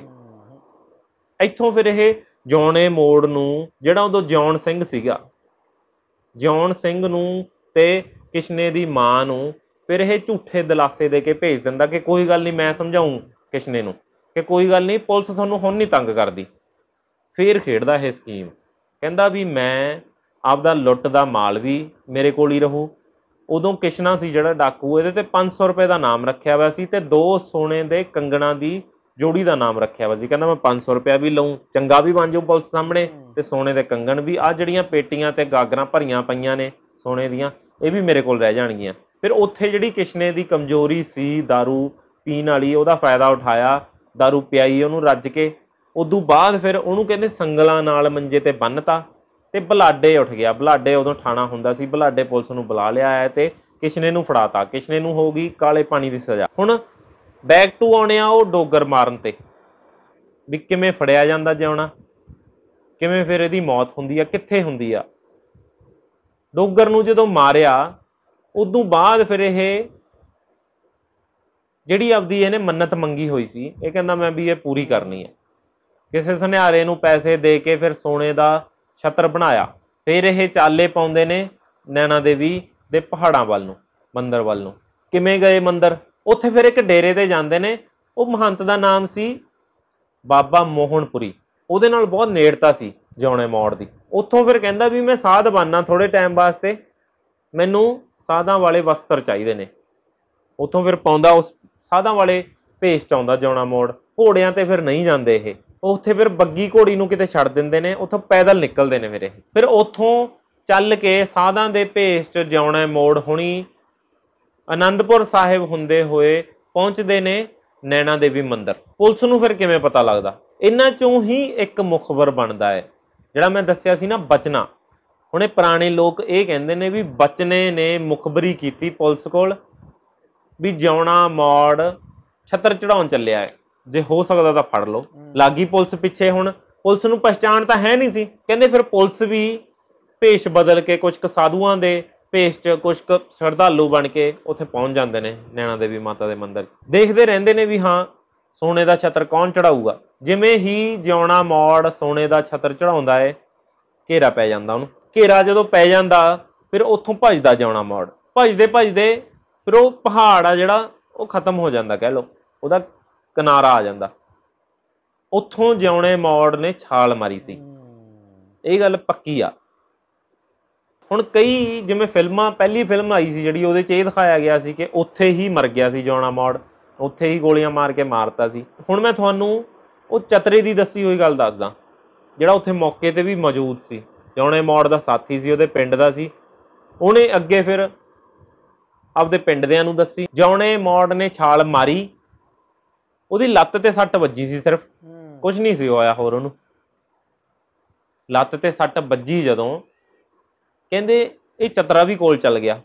ਇੱਥੋਂ ਫਿਰ ਇਹ ਜੌਣੇ ਮੋੜ ਨੂੰ ਜਿਹੜਾ ਉਹਦਾ ਜੌਣ ਸਿੰਘ ਸੀਗਾ ਜੌਣ ਸਿੰਘ ਨੂੰ ਤੇ ਕਿਸ਼ਨੇ ਦੀ ਮਾਂ ਨੂੰ ਫਿਰ ਇਹ ਝੂਠੇ ਦਿਲਾਸੇ ਦੇ ਕੇ ਭੇਜ ਦਿੰਦਾ ਕਿ ਕੋਈ ਗੱਲ ਨਹੀਂ ਮੈਂ ਸਮਝਾਉਂ ਕਿਸ਼ਨੇ ਨੂੰ ਕਿ ਕੋਈ ਗੱਲ ਨਹੀਂ ਪੁਲਿਸ ਤੁਹਾਨੂੰ ਹੁਣ ਨਹੀਂ ਤੰਗ ਕਰਦੀ ਫੇਰ ਖੇਡਦਾ ਹੈ ਸਕੀਮ ਕਹਿੰਦਾ ਵੀ ਮੈਂ ਆਪਦਾ ਲੁੱਟ ਦਾ ਮਾਲ ਵੀ ਮੇਰੇ ਕੋਲ ਹੀ ਰਹੂ ਉਦੋਂ ਕਿਸ਼ਨਾ ਸੀ ਜਿਹੜਾ ਡਾਕੂ ਇਹਦੇ ਤੇ 500 ਰੁਪਏ ਦਾ ਨਾਮ ਰੱਖਿਆ ਹੋਇਆ ਸੀ ਤੇ ਦੋ ਸੋਨੇ ਦੇ ਕੰਗਣਾ ਦੀ ਜੋੜੀ ਦਾ ਨਾਮ ਰੱਖਿਆ ਹੋਇਆ ਸੀ ਕਹਿੰਦਾ ਮੈਂ 500 ਰੁਪਏ ਵੀ ਲਵਾਂ ਚੰਗਾ ਵੀ ਬਣ ਜਾਉ ਪੁਲਿਸ ਸਾਹਮਣੇ ਤੇ ਸੋਨੇ ਦੇ ਕੰਗਣ ਵੀ ਆ ਜਿਹੜੀਆਂ ਪੇਟੀਆਂ ਤੇ ਗਾਗਰਾਂ ਭਰੀਆਂ ਪਈਆਂ ਨੇ ਸੋਨੇ ਦੀਆਂ ਇਹ ਵੀ ਮੇਰੇ ਕੋਲ ਰਹਿ ਜਾਣਗੀਆਂ ਫਿਰ ਉੱਥੇ ਜਿਹੜੀ ਕਿਸ਼ਨੇ ਦੀ ਕਮਜ਼ੋਰੀ ਸੀ दारू ਪੀਣ ਵਾਲੀ ਉਹਦਾ ਫਾਇਦਾ ਉਠਾਇਆ दारू ਪਿਆਈ ਉਹਨੂੰ ਰੱਜ ਕੇ ਉਦੋਂ ਬਾਅਦ ਫਿਰ ਉਹਨੂੰ ਕਹਿੰਦੇ ਸੰਗਲਾਂ ਨਾਲ ਮੰਜੇ ਤੇ ਬੰਨਤਾ ਤੇ ਬਲਾਡੇ ਉੱਠ ਗਿਆ ਬਲਾਡੇ ਉਦੋਂ ਥਾਣਾ ਹੁੰਦਾ ਸੀ ਬਲਾਡੇ ਪੁਲਿਸ ਨੂੰ ਬੁਲਾ ਲਿਆ ਆਇਆ ਤੇ ਕਿਸ਼ਨੇ ਨੂੰ ਫੜਾਤਾ ਕਿਸ਼ਨੇ ਨੂੰ ਹੋ ਗਈ ਕਾਲੇ ਪਾਣੀ ਦੀ ਸਜ਼ਾ ਹੁਣ ਬੈਕ ਟੂ ਆਉਣੇ ਆ ਉਹ ਡੋਗਰ ਮਾਰਨ ਤੇ ਵੀ ਕਿਵੇਂ ਫੜਿਆ ਜਾਂਦਾ ਜਿਉਣਾ ਕਿਵੇਂ ਫਿਰ ਇਹਦੀ ਮੌਤ ਹੁੰਦੀ ਆ ਕਿੱਥੇ ਹੁੰਦੀ ਆ ਡੋਗਰ ਨੂੰ ਜਦੋਂ ਮਾਰਿਆ ਉਦੋਂ ਬਾਅਦ ਫਿਰ ਇਹ ਜਿਹੜੀ ਆਪਦੀ ਇਹਨੇ ਮੰਨਤ ਮੰਗੀ ਹੋਈ ਸੀ ਇਹ ਕਹਿੰਦਾ ਮੈਂ ਵੀ ਇਹ ਪੂਰੀ ਕਰਨੀ ਹੈ ਕਿਸੇ ਸੁਨਿਆਰੇ ਨੂੰ ਪੈਸੇ ਦੇ ਕੇ ਫਿਰ ਸੋਨੇ ਦਾ ਛਤਰ ਬਣਾਇਆ ਫਿਰ ਇਹ ਚਾਲੇ ਪਾਉਂਦੇ ਨੇ ਨੈਣਾ ਦੇਵੀ ਦੇ ਪਹਾੜਾਂ ਵੱਲ ਨੂੰ ਮੰਦਰ ਵੱਲ ਨੂੰ ਕਿਵੇਂ ਗਏ ਮੰਦਰ ਉੱਥੇ ਫਿਰ ਇੱਕ ਡੇਰੇ ਤੇ ਜਾਂਦੇ ਨੇ ਉਹ ਮਹੰਤ ਦਾ ਨਾਮ ਸੀ ਬਾਬਾ ਮੋਹਨਪੁਰੀ ਉਹਦੇ ਨਾਲ ਬਹੁਤ ਨੇੜਤਾ ਸੀ ਜੌਣੇ ਮੌੜ ਦੀ ਉੱਥੋਂ ਫਿਰ ਕਹਿੰਦਾ ਵੀ ਮੈਂ ਸਾਧ ਬਾਨਾ ਥੋੜੇ ਟਾਈਮ ਵਾਸਤੇ ਮੈਨੂੰ ਸਾਧਾਂ ਵਾਲੇ ਵਸਤਰ ਚਾਹੀਦੇ ਨੇ ਉੱਥੋਂ ਫਿਰ ਪਾਉਂਦਾ ਉਸ ਸਾਧਾਂ ਵਾਲੇ ਭੇਸ ਚਾਉਂਦਾ ਜੌਣਾ ਮੋੜ ਘੋੜਿਆਂ ਤੇ ਫਿਰ ਨਹੀਂ ਜਾਂਦੇ ਇਹ ਉਹ ਉੱਥੇ ਫਿਰ ਬੱਗੀ ਘੋੜੀ ਨੂੰ ਕਿਤੇ ਛੱਡ ਦਿੰਦੇ ਨੇ ਉੱਥੋਂ ਪੈਦਲ ਨਿਕਲਦੇ ਨੇ ਮੇਰੇ ਫਿਰ ਉੱਥੋਂ ਚੱਲ ਕੇ ਸਾਧਾਂ ਦੇ ਭੇਸ 'ਚ ਜਾਉਣਾ ਮੋੜ ਹੁਣੀ ਆਨੰਦਪੁਰ ਸਾਹਿਬ ਹੁੰਦੇ ਹੋਏ ਪਹੁੰਚਦੇ ਨੇ ਨੈਣਾ ਦੇਵੀ ਮੰਦਿਰ ਪੁਲਿਸ ਨੂੰ ਫਿਰ ਕਿਵੇਂ ਪਤਾ ਲੱਗਦਾ ਇਹਨਾਂ ਚੋਂ ਹੀ ਇੱਕ ਮੁਖਬਰ ਬਣਦਾ ਹੈ ਜਿਹੜਾ ਮੈਂ ਦੱਸਿਆ ਸੀ ਨਾ ਬਚਨਾ ਹੁਣੇ ਪੁਰਾਣੇ ਲੋਕ ਇਹ ਕਹਿੰਦੇ ਨੇ ਵੀ ਬਚਨੇ ਨੇ ਮੁਖਬਰੀ ਕੀਤੀ ਪੁਲਿਸ ਕੋਲ ਵੀ ਜਿਉਣਾ ਮੋੜ ਛੱਤਰ ਚੜਾਉਣ ਚੱਲਿਆ ਹੈ ਜੇ ਹੋ ਸਕਦਾ ਤਾਂ ਫੜ ਲਓ ਲਾਗੀ ਪੁਲਿਸ ਪਿੱਛੇ ਹੁਣ ਪੁਲਿਸ ਨੂੰ ਪਛਾਣ ਤਾਂ ਹੈ ਨਹੀਂ ਸੀ ਕਹਿੰਦੇ ਫਿਰ ਪੁਲਿਸ ਵੀ ਭੇਸ਼ ਬਦਲ ਕੇ ਕੁਝ ਸਾਧੂਆਂ ਦੇ ਭੇਸ਼ 'ਚ ਕੁਝ ਸ਼ਰਧਾਲੂ ਬਣ ਕੇ ਉੱਥੇ ਪਹੁੰਚ ਜਾਂਦੇ ਨੇ ਨੈਣਾ ਦੇਵੀ ਮਾਤਾ ਦੇ ਮੰਦਿਰ 'ਚ ਦੇਖਦੇ ਰਹਿੰਦੇ ਨੇ ਵੀ ਹਾਂ ਸੋਨੇ ਦਾ ਛਤਰ ਕੌਣ ਚੜਾਊਗਾ ਜਿਵੇਂ ਹੀ ਜਿਉਣਾ ਮੋੜ ਸੋਨੇ ਦਾ ਛਤਰ ਚੜਾਉਂਦਾ ਏ ਘੇਰਾ ਪੈ ਜਾਂਦਾ ਉਹਨੂੰ ਘੇਰਾ ਜਦੋਂ ਪੈ ਜਾਂਦਾ ਫਿਰ ਉੱਥੋਂ ਭਜਦਾ ਜਿਉਣਾ ਮੋੜ ਭਜਦੇ ਭਜਦੇ ਫਿਰ ਉਹ ਪਹਾੜ ਆ ਜਿਹੜਾ ਉਹ ਖਤਮ ਹੋ ਜਾਂਦਾ ਕਹਿ ਲੋ ਉਹਦਾ ਕਿਨਾਰਾ ਆ ਜਾਂਦਾ ਉੱਥੋਂ ਜਿਉਣੇ ਮੌੜ ਨੇ ਛਾਲ ਮਾਰੀ ਸੀ ਇਹ ਗੱਲ ਪੱਕੀ ਆ ਹੁਣ ਕਈ ਜਿਵੇਂ ਫਿਲਮਾਂ ਪਹਿਲੀ ਫਿਲਮ ਆਈ ਸੀ ਜਿਹੜੀ ਉਹਦੇ 'ਚ ਇਹ ਦਿਖਾਇਆ ਗਿਆ ਸੀ ਕਿ ਉੱਥੇ ਹੀ ਮਰ ਗਿਆ ਸੀ ਜੌਣਾ ਮੌੜ ਉੱਥੇ ਹੀ ਗੋਲੀਆਂ ਮਾਰ ਕੇ ਮਾਰਤਾ ਸੀ ਹੁਣ ਮੈਂ ਤੁਹਾਨੂੰ ਉਹ ਚਤਰੇ ਦੀ ਦੱਸੀ ਹੋਈ ਗੱਲ ਦੱਸਦਾ ਜਿਹੜਾ ਉੱਥੇ ਮੌਕੇ ਤੇ ਵੀ ਮੌਜੂਦ ਸੀ ਜੌਣੇ ਮੌੜ ਦਾ ਸਾਥੀ ਸੀ ਉਹਦੇ ਪਿੰਡ ਦਾ ਸੀ ਉਹਨੇ ਅੱਗੇ ਫਿਰ ਆਪਦੇ ਪਿੰਡ ਨੂੰ ਦੱਸੀ ਜੌਣੇ ਮੌੜ ਨੇ ਛਾਲ ਮਾਰੀ ਉਹਦੀ ਲੱਤ ਤੇ ਸੱਟ ਵੱਜੀ ਸੀ ਸਿਰਫ ਕੁਝ ਨਹੀਂ ਸੀ ਹੋਇਆ ਹੋਰ ਉਹਨੂੰ ਲੱਤ ਤੇ ਸੱਟ ਵੱਜੀ ਜਦੋਂ ਕਹਿੰਦੇ ਇਹ ਚਤਰਾ ਵੀ ਕੋਲ ਚੱਲ ਗਿਆ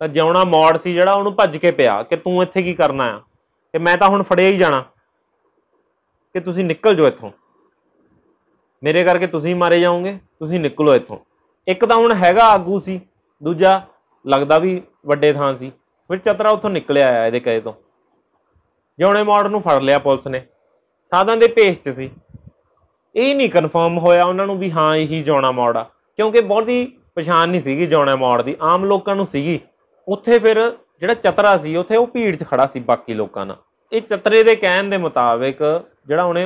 ਤਾਂ ਜਿਉਣਾ ਮੋੜ ਸੀ ਜਿਹੜਾ ਉਹਨੂੰ ਭੱਜ ਕੇ ਪਿਆ ਕਿ ਤੂੰ ਇੱਥੇ ਕੀ ਕਰਨਾ ਆ ਕਿ ਮੈਂ ਤਾਂ ਹੁਣ ਫੜਿਆ ਹੀ ਜਾਣਾ ਕਿ ਤੁਸੀਂ ਨਿਕਲ ਜਾਓ ਇੱਥੋਂ ਮੇਰੇ ਕਰਕੇ ਤੁਸੀਂ ਮਾਰੇ ਜਾਓਗੇ ਤੁਸੀਂ ਨਿਕਲੋ ਇੱਥੋਂ ਇੱਕ ਤਾਂ ਹੁਣ ਹੈਗਾ ਆਗੂ ਸੀ ਦੂਜਾ ਲੱਗਦਾ ਵੀ ਵੱਡੇ ਥਾਂ ਸੀ ਫਿਰ ਚਤਰਾ ਉੱਥੋਂ ਨਿਕਲਿਆ ਆ ਇਹਦੇ ਕਹੇ ਤੋਂ ਜੌਣੇ ਮੋੜ ਨੂੰ ਫੜ ਲਿਆ ਪੁਲਿਸ ਨੇ ਸਾਧਾਂ ਦੇ ਭੇਸ 'ਚ ਸੀ ਇਹ ਨਹੀਂ ਕਨਫਰਮ ਹੋਇਆ ਉਹਨਾਂ ਨੂੰ ਵੀ ਹਾਂ ਇਹੀ ਜੌਣਾ ਮੋੜ ਆ ਕਿਉਂਕਿ ਬਹੁਤੀ ਪਛਾਣ ਨਹੀਂ ਸੀਗੀ ਜੌਣਾ ਮੋੜ ਦੀ ਆਮ ਲੋਕਾਂ ਨੂੰ ਸੀਗੀ ਉੱਥੇ ਫਿਰ ਜਿਹੜਾ ਚਤਰਾ ਸੀ ਉੱਥੇ ਉਹ ਭੀੜ 'ਚ ਖੜਾ ਸੀ ਬਾਕੀ ਲੋਕਾਂ ਨਾਲ ਇਹ ਚਤਰੇ ਦੇ ਕਹਿਣ ਦੇ ਮੁਤਾਬਕ ਜਿਹੜਾ ਉਹਨੇ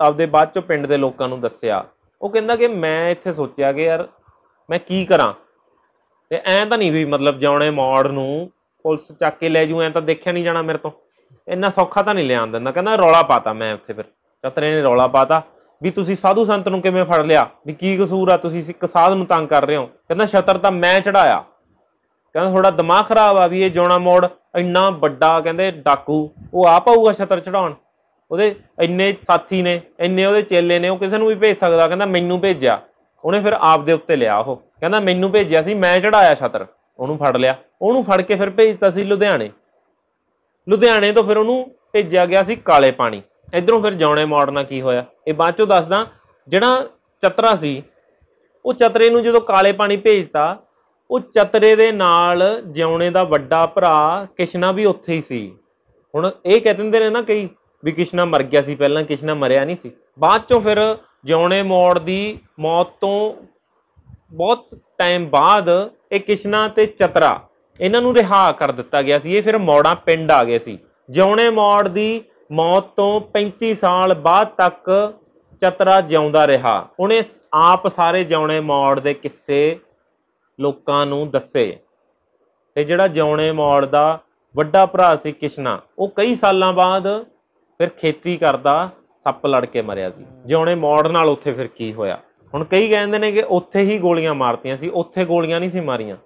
ਆਪਦੇ ਬਾਅਦ ਚੋਂ ਪਿੰਡ ਦੇ ਲੋਕਾਂ ਨੂੰ ਦੱਸਿਆ ਉਹ ਕਹਿੰਦਾ ਕਿ ਮੈਂ ਇੱਥੇ ਸੋਚਿਆ ਕਿ ਯਾਰ ਮੈਂ ਕੀ ਕਰਾਂ ਤੇ ਐਂ ਤਾਂ ਨਹੀਂ ਵੀ ਮਤਲਬ ਜੌਣੇ ਮੋੜ ਨੂੰ ਪੁਲਿਸ ਚੱਕ ਕੇ ਲੈ ਜੂ ਐਂ ਤਾਂ ਦੇਖਿਆ ਨਹੀਂ ਜਾਣਾ ਮੇਰੇ ਤੋਂ ਇੰਨਾ ਸੌਖਾ ਤਾਂ ਨਹੀਂ ਲਿਆਉਣ ਦਿੰਦਾ ਕਹਿੰਦਾ ਰੌਲਾ ਪਾਤਾ ਮੈਂ ਉੱਥੇ ਫਿਰ ਚਤਰੇ ਨੇ ਰੌਲਾ ਪਾਤਾ ਵੀ ਤੁਸੀਂ ਸਾਧੂ ਸੰਤ ਨੂੰ ਕਿਵੇਂ ਫੜ ਲਿਆ ਵੀ ਕੀ ਕਸੂਰ ਆ ਤੁਸੀਂ ਇੱਕ ਸਾਧ ਨੂੰ ਤੰਗ ਕਰ ਰਹੇ ਹੋ ਕਹਿੰਦਾ ਛਤਰ ਤਾਂ ਮੈਂ ਚੜਾਇਆ ਕਹਿੰਦਾ ਥੋੜਾ ਦਿਮਾਗ ਖਰਾਬ ਆ ਵੀ ਇਹ ਜੋਣਾ ਮੋੜ ਇੰਨਾ ਵੱਡਾ ਕਹਿੰਦੇ ਡਾਕੂ ਉਹ ਆ ਪਾਊਗਾ ਛਤਰ ਚੜਾਉਣ ਉਹਦੇ ਇੰਨੇ ਸਾਥੀ ਨੇ ਇੰਨੇ ਉਹਦੇ ਚੇਲੇ ਨੇ ਉਹ ਕਿਸੇ ਨੂੰ ਵੀ ਭੇਜ ਸਕਦਾ ਕਹਿੰਦਾ ਮੈਨੂੰ ਭੇਜਿਆ ਉਹਨੇ ਫਿਰ ਆਪ ਦੇ ਉੱਤੇ ਲਿਆ ਉਹ ਕਹਿੰਦਾ ਮੈਨੂੰ ਭੇਜਿਆ ਸੀ ਮੈਂ ਚੜਾਇਆ ਛਤਰ ਉਹਨੂੰ ਫੜ ਲਿਆ ਉਹਨੂੰ ਫੜ ਕੇ ਫਿਰ ਭੇਜਤਾ ਸੀ ਲੁਧਿਆਣੇ ਲੁਧਿਆਣੇ ਤੋਂ ਫਿਰ ਉਹਨੂੰ ਭੇਜਿਆ ਗਿਆ ਸੀ ਕਾਲੇ ਪਾਣੀ ਇਧਰੋਂ ਫਿਰ ਜਾਉਣੇ ਮੋੜਨਾ ਕੀ ਹੋਇਆ ਇਹ ਬਾਅਦ ਚੋਂ ਦੱਸਦਾ ਜਿਹੜਾ ਚਤਰਾ ਸੀ ਉਹ ਚਤਰੇ ਨੂੰ ਜਦੋਂ ਕਾਲੇ ਪਾਣੀ ਭੇਜਦਾ ਉਹ ਚਤਰੇ ਦੇ ਨਾਲ ਜਿਉਣੇ ਦਾ ਵੱਡਾ ਭਰਾ ਕਿਸ਼ਨਾ ਵੀ ਉੱਥੇ ਹੀ ਸੀ ਹੁਣ ਇਹ ਕਹਿ ਦਿੰਦੇ ਨੇ ਨਾ ਕਈ ਵੀ ਕਿਸ਼ਨਾ ਮਰ ਗਿਆ ਸੀ ਪਹਿਲਾਂ ਕਿਸ਼ਨਾ ਮਰਿਆ ਨਹੀਂ ਸੀ ਬਾਅਦ ਚੋਂ ਫਿਰ ਜਿਉਣੇ ਮੋੜ ਦੀ ਮੌਤ ਤੋਂ ਬਹੁਤ ਟਾਈਮ ਬਾਅਦ ਇਹ ਕਿਸ਼ਨਾ ਤੇ ਚਤਰਾ ਇਹਨਾਂ ਨੂੰ ਰਿਹਾ ਕਰ ਦਿੱਤਾ ਗਿਆ ਸੀ ਇਹ ਫਿਰ ਮੌੜਾਂ ਪਿੰਡ ਆ ਗਏ ਸੀ ਜਿਉਣੇ ਮੌੜ ਦੀ ਮੌਤ ਤੋਂ 35 ਸਾਲ ਬਾਅਦ ਤੱਕ ਚਤਰਾ ਜਿਉਂਦਾ ਰਿਹਾ ਉਹਨੇ ਆਪ ਸਾਰੇ ਜਿਉਣੇ ਮੌੜ ਦੇ ਕਿੱਸੇ ਲੋਕਾਂ ਨੂੰ ਦੱਸੇ ਤੇ ਜਿਹੜਾ ਜਿਉਣੇ ਮੌੜ ਦਾ ਵੱਡਾ ਭਰਾ ਸੀ ਕਿਸ਼ਨਾ ਉਹ ਕਈ ਸਾਲਾਂ ਬਾਅਦ ਫਿਰ ਖੇਤੀ ਕਰਦਾ ਸੱਪ ਲੜ ਕੇ ਮਰਿਆ ਸੀ ਜਿਉਣੇ ਮੌੜ ਨਾਲ ਉੱਥੇ ਫਿਰ ਕੀ ਹੋਇਆ ਹੁਣ ਕਈ ਕਹਿੰਦੇ ਨੇ ਕਿ ਉੱਥੇ ਹੀ ਗੋਲੀਆਂ ਮਾਰਤੀਆਂ ਸੀ ਉੱਥੇ ਗੋਲੀਆਂ ਨਹੀਂ ਸੀ ਮਾਰੀਆਂ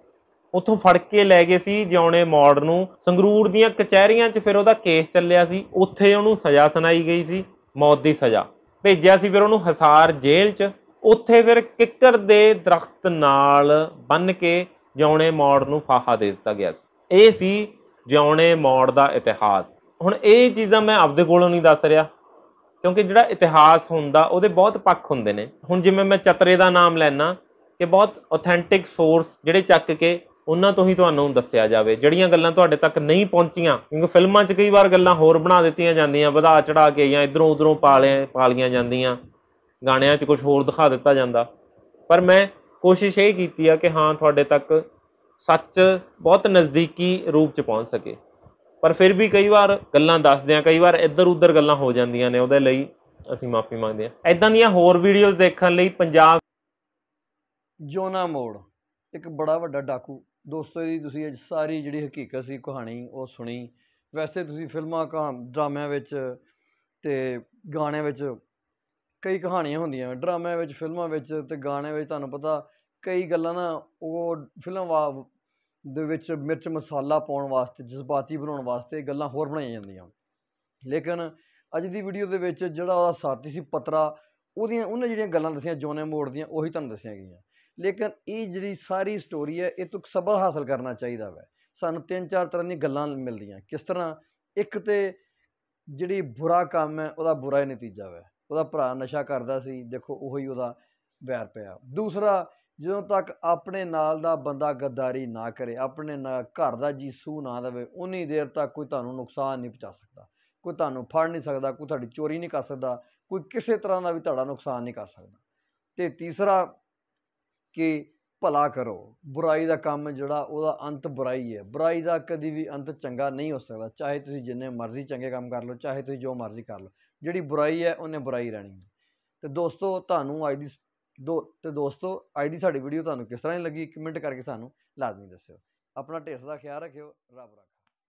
ਉੱਥੋਂ ਫੜ ਕੇ ਲੈ ਗਏ ਸੀ ਜਿਉਣੇ ਮੌੜ ਨੂੰ ਸੰਗਰੂਰ ਦੀਆਂ ਕਚਹਿਰੀਆਂ 'ਚ ਫਿਰ ਉਹਦਾ ਕੇਸ ਚੱਲਿਆ ਸੀ ਉੱਥੇ ਉਹਨੂੰ ਸਜ਼ਾ ਸੁਣਾਈ ਗਈ ਸੀ ਮੌਤ ਦੀ ਸਜ਼ਾ ਭੇਜਿਆ ਸੀ ਫਿਰ ਉਹਨੂੰ ਹਸਾਰ ਜੇਲ੍ਹ 'ਚ ਉੱਥੇ ਫਿਰ ਕਿੱਕਰ ਦੇ ਦਰਖਤ ਨਾਲ ਬੰਨ ਕੇ ਜਿਉਣੇ ਮੌੜ ਨੂੰ ਫਾਹਾ ਦੇ ਦਿੱਤਾ ਗਿਆ ਸੀ ਇਹ ਸੀ ਜਿਉਣੇ ਮੌੜ ਦਾ ਇਤਿਹਾਸ ਹੁਣ ਇਹ ਚੀਜ਼ਾਂ ਮੈਂ ਆਪਦੇ ਕੋਲੋਂ ਨਹੀਂ ਦੱਸ ਰਿਹਾ ਕਿਉਂਕਿ ਜਿਹੜਾ ਇਤਿਹਾਸ ਹੁੰਦਾ ਉਹਦੇ ਬਹੁਤ ਪੱਖ ਹੁੰਦੇ ਨੇ ਹੁਣ ਜਿਵੇਂ ਮੈਂ ਚਤਰੇ ਦਾ ਨਾਮ ਲੈਣਾ ਕਿ ਬਹੁਤ ਆਥੈਂਟਿਕ ਸੋਰਸ ਜਿਹੜੇ ਚੱਕ ਕੇ ਉਹਨਾਂ ਤੋਂ ਹੀ ਤੁਹਾਨੂੰ ਦੱਸਿਆ ਜਾਵੇ ਜਿਹੜੀਆਂ ਗੱਲਾਂ ਤੁਹਾਡੇ ਤੱਕ ਨਹੀਂ ਪਹੁੰਚੀਆਂ ਕਿਉਂਕਿ ਫਿਲਮਾਂ 'ਚ ਕਈ ਵਾਰ ਗੱਲਾਂ ਹੋਰ ਬਣਾ ਦਿੱਤੀਆਂ ਜਾਂਦੀਆਂ ਵਧਾ ਚੜਾ ਕੇ ਜਾਂ ਇਧਰੋਂ ਉਧਰੋਂ ਪਾਲੇ ਪਾਲੀਆਂ ਜਾਂਦੀਆਂ ਗਾਣਿਆਂ 'ਚ ਕੁਝ ਹੋਰ ਦਿਖਾ ਦਿੱਤਾ ਜਾਂਦਾ ਪਰ ਮੈਂ ਕੋਸ਼ਿਸ਼ ਇਹ ਕੀਤੀ ਆ ਕਿ ਹਾਂ ਤੁਹਾਡੇ ਤੱਕ ਸੱਚ ਬਹੁਤ ਨਜ਼ਦੀਕੀ ਰੂਪ 'ਚ ਪਹੁੰਚ ਸਕੇ ਪਰ ਫਿਰ ਵੀ ਕਈ ਵਾਰ ਗੱਲਾਂ ਦੱਸਦੇ ਆ ਕਈ ਵਾਰ ਇੱਧਰ ਉੱਧਰ ਗੱਲਾਂ ਹੋ ਜਾਂਦੀਆਂ ਨੇ ਉਹਦੇ ਲਈ ਅਸੀਂ ਮਾਫੀ ਮੰਗਦੇ ਆ ਐਦਾਂ ਦੀਆਂ ਹੋਰ ਵੀਡੀਓਜ਼ ਦੇਖਣ ਲਈ ਪੰਜਾਬ ਜੋਨਾ ਮੋੜ ਇੱਕ ਬੜਾ ਵੱਡਾ ਡਾਕੂ ਦੋਸਤੋ ਜੀ ਤੁਸੀਂ ਅੱਜ ਸਾਰੀ ਜਿਹੜੀ ਹਕੀਕਤ ਸੀ ਕਹਾਣੀ ਉਹ ਸੁਣੀ ਵੈਸੇ ਤੁਸੀਂ ਫਿਲਮਾਂ ਕਾ ਡਰਾਮਿਆਂ ਵਿੱਚ ਤੇ ਗਾਣਿਆਂ ਵਿੱਚ ਕਈ ਕਹਾਣੀਆਂ ਹੁੰਦੀਆਂ ਡਰਾਮਿਆਂ ਵਿੱਚ ਫਿਲਮਾਂ ਵਿੱਚ ਤੇ ਗਾਣਿਆਂ ਵਿੱਚ ਤੁਹਾਨੂੰ ਪਤਾ ਕਈ ਗੱਲਾਂ ਨਾ ਉਹ ਫਿਲਮ ਦੇ ਵਿੱਚ ਮਿਰਚ ਮਸਾਲਾ ਪਾਉਣ ਵਾਸਤੇ ਜਜ਼ਬਾਤੀ ਬਣਾਉਣ ਵਾਸਤੇ ਗੱਲਾਂ ਹੋਰ ਬਣਾਈਆਂ ਜਾਂਦੀਆਂ ਲੇਕਿਨ ਅੱਜ ਦੀ ਵੀਡੀਓ ਦੇ ਵਿੱਚ ਜਿਹੜਾ ਉਹਦਾ ਸਾਥੀ ਸੀ ਪਤਰਾ ਉਹਦੀਆਂ ਉਹਨੇ ਜਿਹੜੀਆਂ ਗੱਲਾਂ ਦੱਸੀਆਂ ਜੋਨੇ ਮੋੜ ਦੀਆਂ ਉਹੀ ਤੁਹਾਨੂੰ ਦੱਸੀਆਂ ਗਈਆਂ ਲੇਕਿਨ ਇਹ ਜਿਹੜੀ ਸਾਰੀ ਸਟੋਰੀ ਹੈ ਇਹ ਤੋਂ ਸਬਕ ਹਾਸਲ ਕਰਨਾ ਚਾਹੀਦਾ ਵੈ ਸਾਨੂੰ ਤਿੰਨ ਚਾਰ ਤਰ੍ਹਾਂ ਦੀਆਂ ਗੱਲਾਂ ਮਿਲਦੀਆਂ ਕਿਸ ਤਰ੍ਹਾਂ ਇੱਕ ਤੇ ਜਿਹੜੀ ਬੁਰਾ ਕੰਮ ਹੈ ਉਹਦਾ ਬੁਰਾ ਹੀ ਨਤੀਜਾ ਵੈ ਉਹਦਾ ਭਰਾ ਨਸ਼ਾ ਕਰਦਾ ਸੀ ਦੇਖੋ ਉਹ ਹੀ ਉਹਦਾ ਵੈਰ ਪਿਆ ਦੂਸਰਾ ਜਦੋਂ ਤੱਕ ਆਪਣੇ ਨਾਲ ਦਾ ਬੰਦਾ ਗੱਦਾਰੀ ਨਾ ਕਰੇ ਆਪਣੇ ਘਰ ਦਾ ਜੀ ਸੂ ਨਾ ਦੇਵੇ ਉਨੀ ਦੇਰ ਤੱਕ ਕੋਈ ਤੁਹਾਨੂੰ ਨੁਕਸਾਨ ਨਹੀਂ ਪਹੁੰਚਾ ਸਕਦਾ ਕੋਈ ਤੁਹਾਨੂੰ ਫੜ ਨਹੀਂ ਸਕਦਾ ਕੋਈ ਤੁਹਾਡੀ ਚੋਰੀ ਨਹੀਂ ਕਰ ਸਕਦਾ ਕੋਈ ਕਿਸੇ ਤਰ੍ਹਾਂ ਦਾ ਵੀ ਤੁਹਾਡਾ ਨੁਕਸਾਨ ਨਹੀਂ ਕਰ ਸਕਦਾ ਤੇ ਤੀਸਰਾ ਕਿ ਭਲਾ ਕਰੋ ਬੁਰਾਈ ਦਾ ਕੰਮ ਜਿਹੜਾ ਉਹਦਾ ਅੰਤ ਬੁਰਾਈ ਹੈ ਬੁਰਾਈ ਦਾ ਕਦੀ ਵੀ ਅੰਤ ਚੰਗਾ ਨਹੀਂ ਹੋ ਸਕਦਾ ਚਾਹੇ ਤੁਸੀਂ ਜਿੰਨੇ ਮਰਜ਼ੀ ਚੰਗੇ ਕੰਮ ਕਰ ਲਓ ਚਾਹੇ ਤੁਸੀਂ ਜੋ ਮਰਜ਼ੀ ਕਰ ਲਓ ਜਿਹੜੀ ਬੁਰਾਈ ਹੈ ਉਹਨੇ ਬੁਰਾਈ ਰਹਿਣੀ ਹੈ ਤੇ ਦੋਸਤੋ ਤੁਹਾਨੂੰ ਅੱਜ ਦੀ ਦੋ ਤੇ ਦੋਸਤੋ ਅੱਜ ਦੀ ਸਾਡੀ ਵੀਡੀਓ ਤੁਹਾਨੂੰ ਕਿਸ ਤਰ੍ਹਾਂ ਲੱਗੀ ਕਮੈਂਟ ਕਰਕੇ ਸਾਨੂੰ ਲਾਜ਼ਮੀ ਦੱਸਿਓ ਆਪਣਾ ਢੇਰ ਦਾ ਖਿਆਲ ਰੱਖਿਓ ਰੱਬ ਰੱਖੇ